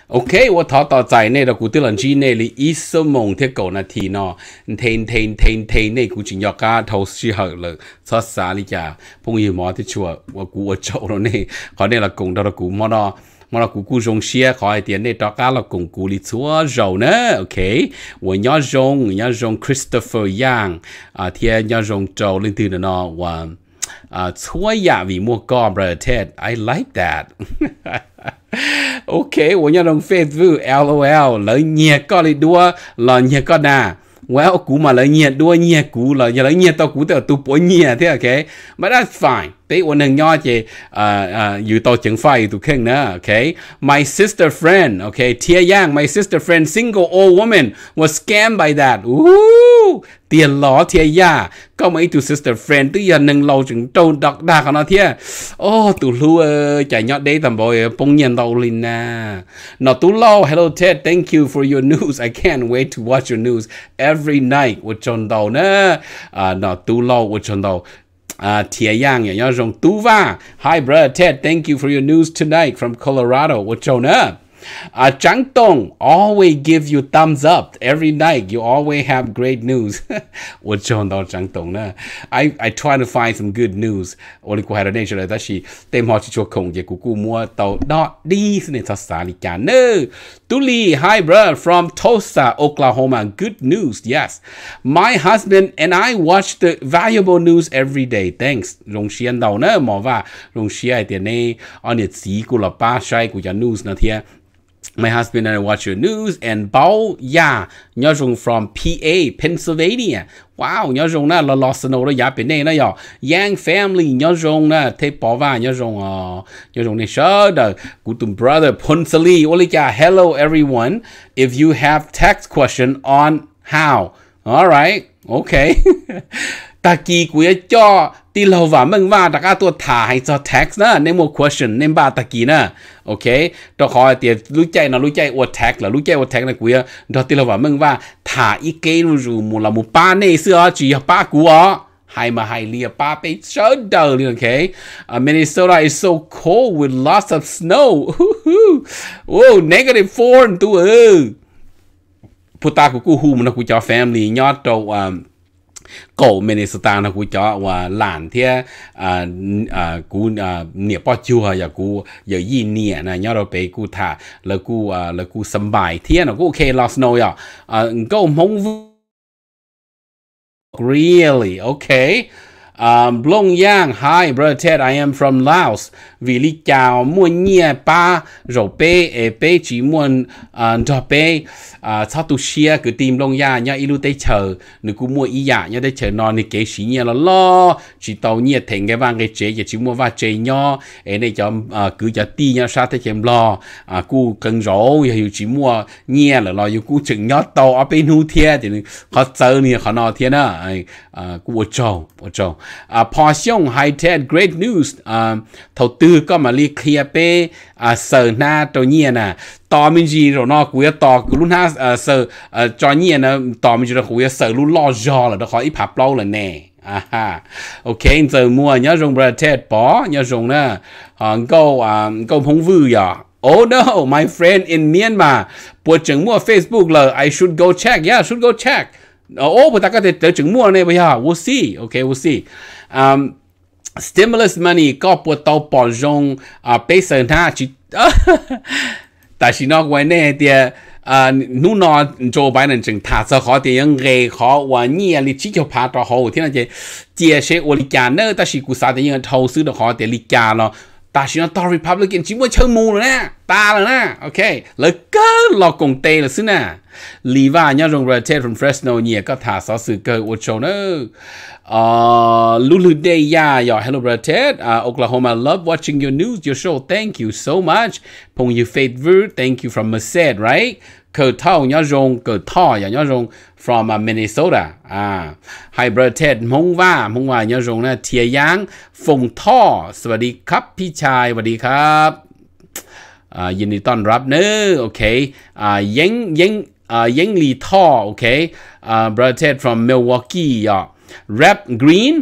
OK，我淘到在内的古德人之内里，一手蒙铁狗那天喏，天天天天内古真要加头时候了，出啥哩家？朋友嘛，的说我古我走了呢，可能了共到了古么咯。mà là cụ cụ rong xia khỏi tiền này đó cá là cùng cụ lý chúa rầu nữa ok và nhớ rong nhớ rong Christopher Yang à thì nhớ rong trâu lên từ nó và à chúa nhà dạ vì mua con brother Ted I like that *laughs* *laughs* ok wo nya dong facebook lol la nya ko li dua la nya ko na well cú mà lấy nhiệt đua nhiệt cú là giờ lấy nhiệt tao cú tao tu bổ nhiệt thế à, ok but that's fine tí ổn đừng nho chị à à dù tao chẳng phải tụ khen nữa ok my sister friend ok Tia Yang my sister friend single old woman was scammed by that ooh tiền ló thì ya có mấy tụ sister friend tức giờ nâng lâu chừng trâu đọc đà còn nó thế ô tụ lu chạy nhọt đây tầm bồi bông nhân đầu linh na à. nó tụ lo hello Ted thank you for your news I can't wait to watch your news every night của chồng đầu nè à nó tụ lo của chồng đầu à Tia Yang, Yang Zhong Tuva. Hi, brother Ted. Thank you for your news tonight from Colorado. What's your name? Uh, Chang Tong always give you thumbs up every night. You always have great news. *laughs* 我撞到張棟啦。I I I try to find some good news. 我哋過係咧出嚟，但是對我只做空嘅姑姑摸到 not this 呢，他啥嚟㗎？No, Tuli, hi bro from Tulsa, Oklahoma. Good news, yes. My husband and I watch the valuable news every day. Thanks. 容許人到呢，冇話容許係啲呢，我哋自古老巴曬古嘅 news 那天。my husband and I watch your news and Bao Ya Nhớ from PA, Pennsylvania. Wow, Nhớ na, là lo sân ô đó giá bên này nó Yang family Nhớ na, là thế bỏ và Nhớ Rung ờ Nhớ Rung brother Punsali. Ô lý hello everyone. If you have text question on how. All right, okay. *laughs* ta kỳ quý cho ti lâu và mừng và đặc ตัวถ่ายจะ tax một question ba ta chạy chạy ในบ้าตะกี้นะโอเคตัวคอยเตียรู้ใจนะรู้ใจอวด tax หรือรู้ใจอวด tax นะกูอ่ะตัวตีเราว่ามึงว่าถ่ายอีเกนูรูมูลามูป้าเนเสื้อจีป้ากูอ่ะ Hi Mahalia Pape Chodol, okay? Uh, Minnesota is so cold with lots of snow. Whoa, negative four and two. Ừ. Putaku kuhu muna kucha family. Nyato, um, à, cổ Minnesota nó cú cho và làn thế à à cú à nè bao chiu hay là cú giờ gì nè nè nhau rồi bị cú thả là cú à là cú sầm bài thế nó cú ok lost no à à cậu mong really okay um, Long Yang, hi, brother Ted, I am from Laos. Vì lý chào mua nhẹ ba rổ bê, e bê chỉ muốn đỏ à, bê. À, sao tu xia cứ tìm Long Yang nhá, ilu tê chờ, nữ cú mua ý dạ nhá, tê chờ nó nì kế xí nhẹ là lo. Chỉ tàu nhẹ thành cái vang cái chế, chỉ mua và chế nhó. E này cho à, cứ cho ti nhá, sao tê chèm lo. Cú cần rổ, hiểu chỉ mua nhẹ là lo, yêu cú chừng nhó tàu ở bên hưu thiê, thì khó sơ nì khó nọ thiê nà. Cú ổ trâu, ổ trâu à pò xong hay great news à tư có mà li clear pe à na trâu nè tò gì rồi nó cũng tò cứ luôn ha à sở à, nè tò gì rồi cũng sở luôn lo do là nó khỏi ít hạp lâu là nè à ha ok mua nhớ dùng bỏ nhớ dùng nè à câu à câu phong vư giờ Oh no, my friend in Myanmar. Buộc chứng mua Facebook là I should go check. Yeah, should go check. 哦，不，大家得得整末呢，不要，we'll see，OK，we'll see，嗯。stimulus money ก็ปวดตปอจงอ่าเปเซอร์หน้าจิแต่ชินอกไว้เนี่ยเดียอ่านู่นนอโจไบนันจึงถ้าจะขอเตียงเรขอวันนี้ลิชิเกียวพาต่อเขาที่นั่นจะเจียเชอลิกาเนอร์แต่ชิกุซาเตียงเขาซื้อต่อขอเตียลิกาเนาะ ta chỉ nói to Republican chỉ mới chơi mù rồi nè ta là nè ok lời cơ lò cùng tê là xứ nè lý và nhau rồng rồi tê from Fresno nhỉ có thả sáu sự cơ ô châu nữa uh, Lulu Day ya yo hello brother uh, Oklahoma love watching your news your show thank you so much pong you favorite thank you from Merced right คือเท่ายนื้อรงกือท่ออย่างเ้อรง from Minnesota อ่าให้ประเทศมงว่ามงว่ายนื้อรงนี่ยเทียยังฟงท่อสวัสดีครับพี่ชายสวัสดีครับอ่ายินดีต้อนรับเนอโอเคอ่ายิงยิงอ่ายิงลีท่อโอเคอ่าประเทศ from Milwaukee อ่ะ rap green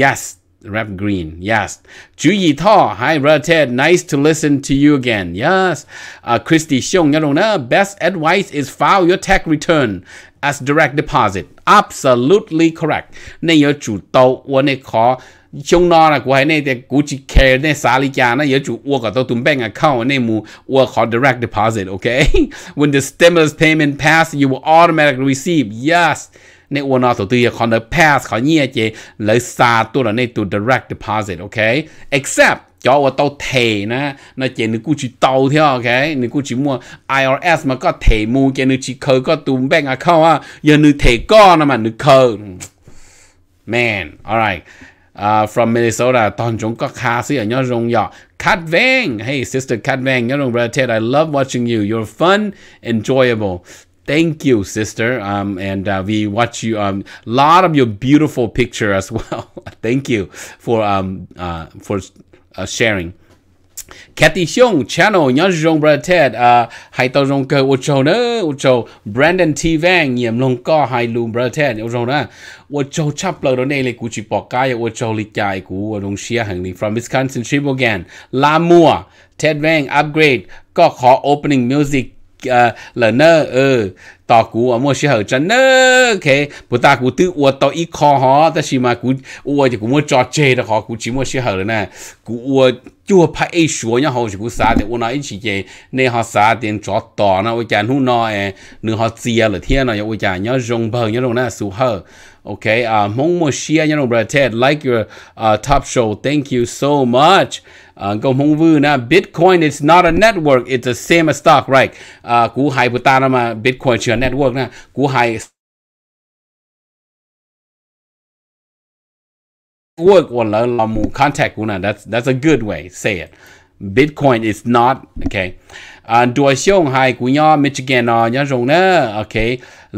yes Rap Green, yes. Zhu Tao. hi, brother Ted. Nice to listen to you again. Yes. Uh, Christy Xiong, you know, best advice is file your tax return as direct deposit. Absolutely correct. na de 那有主刀，我那考。ช่วงนอนกูให้เนี่ยแต่กูจะแคร์เนี่ยสาลิกานะเยอะจุอ้วกกับตัวตุ้มแบงก์ account เนี่ยมูอ้วกขอ direct deposit okay *laughs* when the stimulus payment pass you will automatically receive yes ในอวนอตัวตัวขอ the past ขอเนี่ยเจเลยซาตัวละในตัว direct deposit โอเค except จอว่าตัวเทนะนะเจนึกูจีเตาเที่ยวโอเคนึกูจีมัว IRS มันก็เทมูเจนึจีเคก็ตูมแบงก์เข้าว่าอย่านึเทก้อนนะมันนึเค man alright uh, from Minnesota ตอนจงก็คาเสียย่อรงย่อ Kat Vang hey sister Kat Vang ย่อรงประเทศ I love watching you you're fun enjoyable Thank you, sister. Um, and uh, we watch you. Um, lot of your beautiful picture as *laughs* well. Thank you for um uh, for uh, sharing. Kathy Xiong channel nhớ rong brother ted à uh, hai tao rong cơ ô châu nữa ô châu Brandon T Vang nhiệm long co hai lùm brother ted ô châu nữa ô châu chắp lờ đó này là cú chỉ bỏ cái ô châu lịch chạy cú rong xia hàng đi from Wisconsin Sheboygan La Mua Ted Vang upgrade có khó opening music uh la no uh 大股啊，莫时候真呢，OK，不大股都我到一看哈，但是嘛股我就股莫抓这的哈，股只莫时候了呢，股我就怕一说，然后是股啥的，我那一起见那哈啥点抓到呢，我讲弄那哎，你哈接了天了，我讲要融朋友那时候。Okay, e, à uh, à, mong mo share yan obra Ted. Like your uh, top show. Thank you so much. Go mong vu na Bitcoin is not a network. It's the same as stock, right? Uh, cú hai bút ta mà Bitcoin chưa Social Network นะกูไฮเวิร์กวันแล้วเรามู contact กูนะ that's that's a good way say it Bitcoin is not okay อันตัวช่วงไฮกูย่อมิชิแกนอย่อรงเนอะโอเค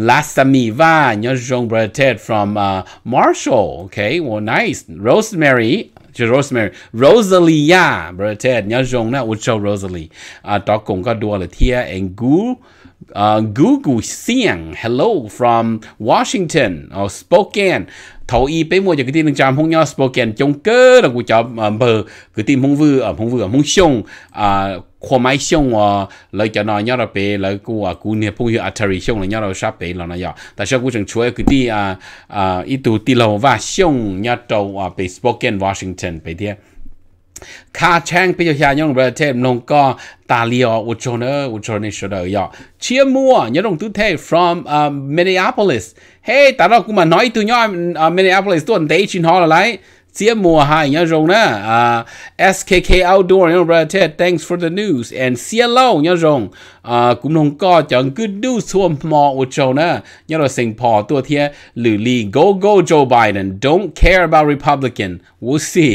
ลาสมีว่าย่อรงประเทศ à, from uh, Marshall โอเค well nice Rosemary ชื่อ Rosemary Rosalia ประเทศย่อรงนะอุชโร Rosalie อ่าต่อกงก็ดัวเลยเทียเองกู uh, Google Xiang, hello from Washington, or oh, Spokane. Thấu y bế mua cho cái tin đang chạm hông nhau Spokane chống cơ là của cho bờ à, cái tin hông vừa ở à, hông vừa ở à, hông xong à khoa máy xong à lời cho nó nhau là bế lời của của nhà phong hiệu Atari xong là nhau là sắp bế là nó nhỏ tại sao cũng chẳng ý cái tin à à ít tụ tin lâu và xong nhau trâu à bế Spokane Washington bế thiệt ca chang bây giờ hiện nông ta u u mua nhớ thế from um, uh Minneapolis hey ta đó cũng mà nói 啊 Minneapolis，嘿，大佬姑嘛，那一度要啊 Minneapolis là lại 都得去好了来。chia mua hai nhớ rồng nè uh SKK Outdoor nhớ rồi thanks for the news and CLO nhớ rồng à cũng không có chẳng cứ đu xuống mò ở chỗ nè nhớ là sinh phò tua thiê lử lì go go Joe Biden don't care about Republican we'll see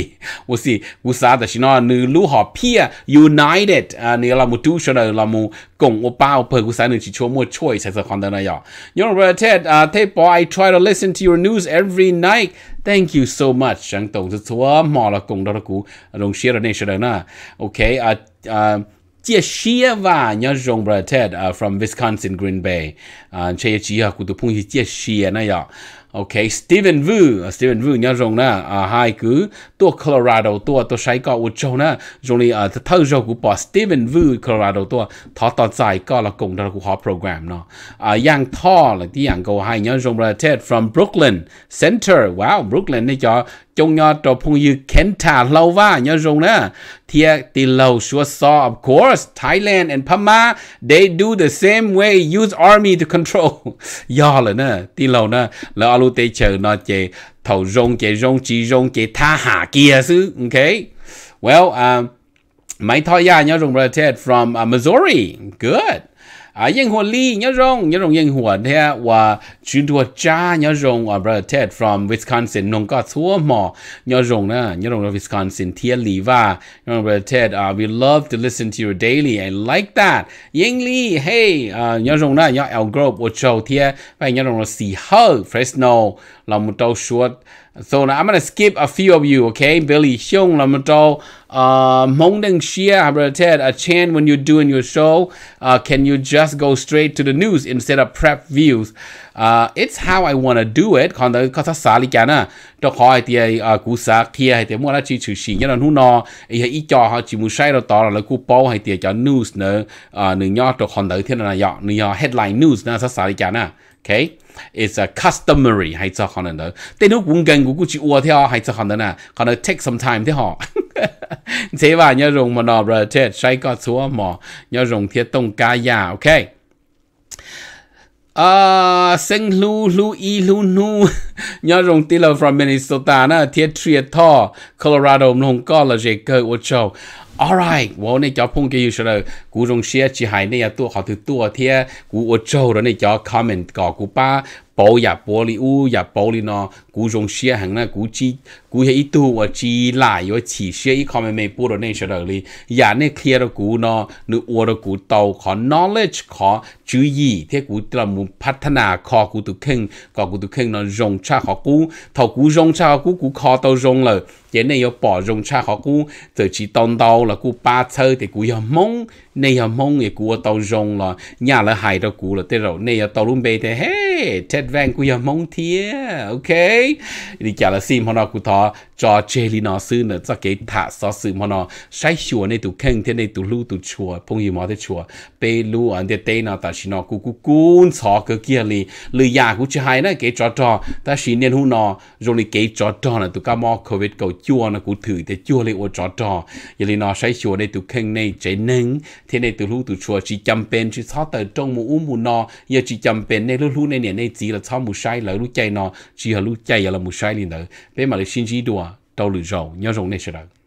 we'll see we'll see that nó nữ lũ họ pia united à nữ là một chú cho là một cùng ở bao per của sáng nữ chỉ cho một choice sẽ còn đó này nhở nhớ là Ted à thế bỏ I try to listen to your news every night thank you so much chẳng tổng rất số mò là cùng đó là cú đồng share donation đó nè ok à à chia chia và nhớ rong bờ Ted uh, from Wisconsin Green Bay uh, chia chia cụ tụ phung chia chia này ạ ok Steven Vu uh, Steven Vu nhớ rong na uh, hai cứ tua Colorado tua tua sai có u châu na rong đi uh, thâu rong của bỏ Steven Vu Colorado tua thọ tọt dài có là cùng đó của họ program nó uh, yang thọ là tí yang câu hai nhớ rong bờ Ted from Brooklyn Center wow Brooklyn này cho chúng nhau trò phong yêu kén thả lâu va nhau rong nè thia tì lâu sure saw of course Thailand and Pama they do the same way use army to control do *laughs* là nè tì lâu nè là alu tê chờ nó chè thầu rong chè rong chỉ rong chè tha hạ kia sư ok well um, máy thoi ya nhau rong from uh, Missouri good à yên hồ ly nhớ rong nhớ rong yên hồ thế và chú đua cha nhớ rong à brother Ted from Wisconsin nông có thua mò nhớ rong nè nhớ rong Wisconsin thiên lý và nhớ rong brother Ted uh, we love to listen to you daily I like that yên lý hey uh, nhớ rong nè nhớ El Grove ở châu thiên và nhớ rong là Sea Hug Fresno là một tàu suốt So now I'm gonna skip a few of you, okay? Billy Xiong là một trâu Mong Deng Xia have said a Chan when you're doing your show, uh, can you just go straight to the news instead of prep views? Uh, it's how I wanna do it. Còn tới có thắc lý cả na, Cho khó thì thì ờ, cú xã kia hay thì muốn là chỉ chữ xin, nhớ nó hú no, Ý hay cho họ chỉ muốn say rồi to là cú bó hay thì cho news nữa. Ờ, nữ nhỏ cho còn tới thế là nhỏ, nữ headline news nè thắc lý cả na, Okay? is a customary hay cho khả năng tên nó cũng gần cũng chỉ ua theo hay cho khả năng à khả năng take some time thế họ thế và nhớ dùng mà nó bờ thế sai có số mà nhớ dùng thiết tông cá già ok à sinh lu lu y lu nu nhớ dùng tí là from Minnesota na thiết triệt thọ Colorado không có là gì cơ ô châu alright 我呢叫碰见有时候，古种些只还呢要多好多多天，古我做了呢叫 comment 搞古巴，保也保利乌也保利呢，古种些很呢古只古些一度我只来有起些一 comment 没播到那时候哩，也呢 clear 的古呢，你我的古到考 knowledge 考注意，这古เรามุ่พัฒนาคอ古ตุเข่งก็古ตุเข่งเนาะรงชาขอกูถ้ากูรงชาขอกูกูคอตัวรงเลย giờ này có bỏ rong cha họ cú từ chỉ tông đầu là cú ba chơi thì cú giờ mong này hầm mong người của tàu rong là nhà là hai đó của là thế rồi này là tàu luôn bê thế hey Ted Van của hầm mong thia ok đi chả là sim họ nó của thọ cho chê li nó sư nữa cho cái thả so sư họ nó say chua này tụ khen thế này tụ lu tụ chua phong gì mà thế chua bê lu anh thế tê nó ta xin nó cú cú cuốn sọ cái kia li lười nhà của chị hai này cái trò trò ta xin nên hú nó rồi li cái trò trò là tụ cá mò covid cầu chua nó cú thử thế chua li ô trò trò vậy li nó sai chùa này tụ khen này chạy nâng thế này từ lúc từ chùa chỉ chăm bền chỉ tháo từ trong mù u mù nọ giờ chỉ chăm bền này lúc lúc này này này chỉ là tháo mù sai là lúc chạy nọ chỉ là lúc chạy là mù sai liền đó bên mà là xin chỉ đùa đâu lựa rầu nhớ rồng này sẽ đâu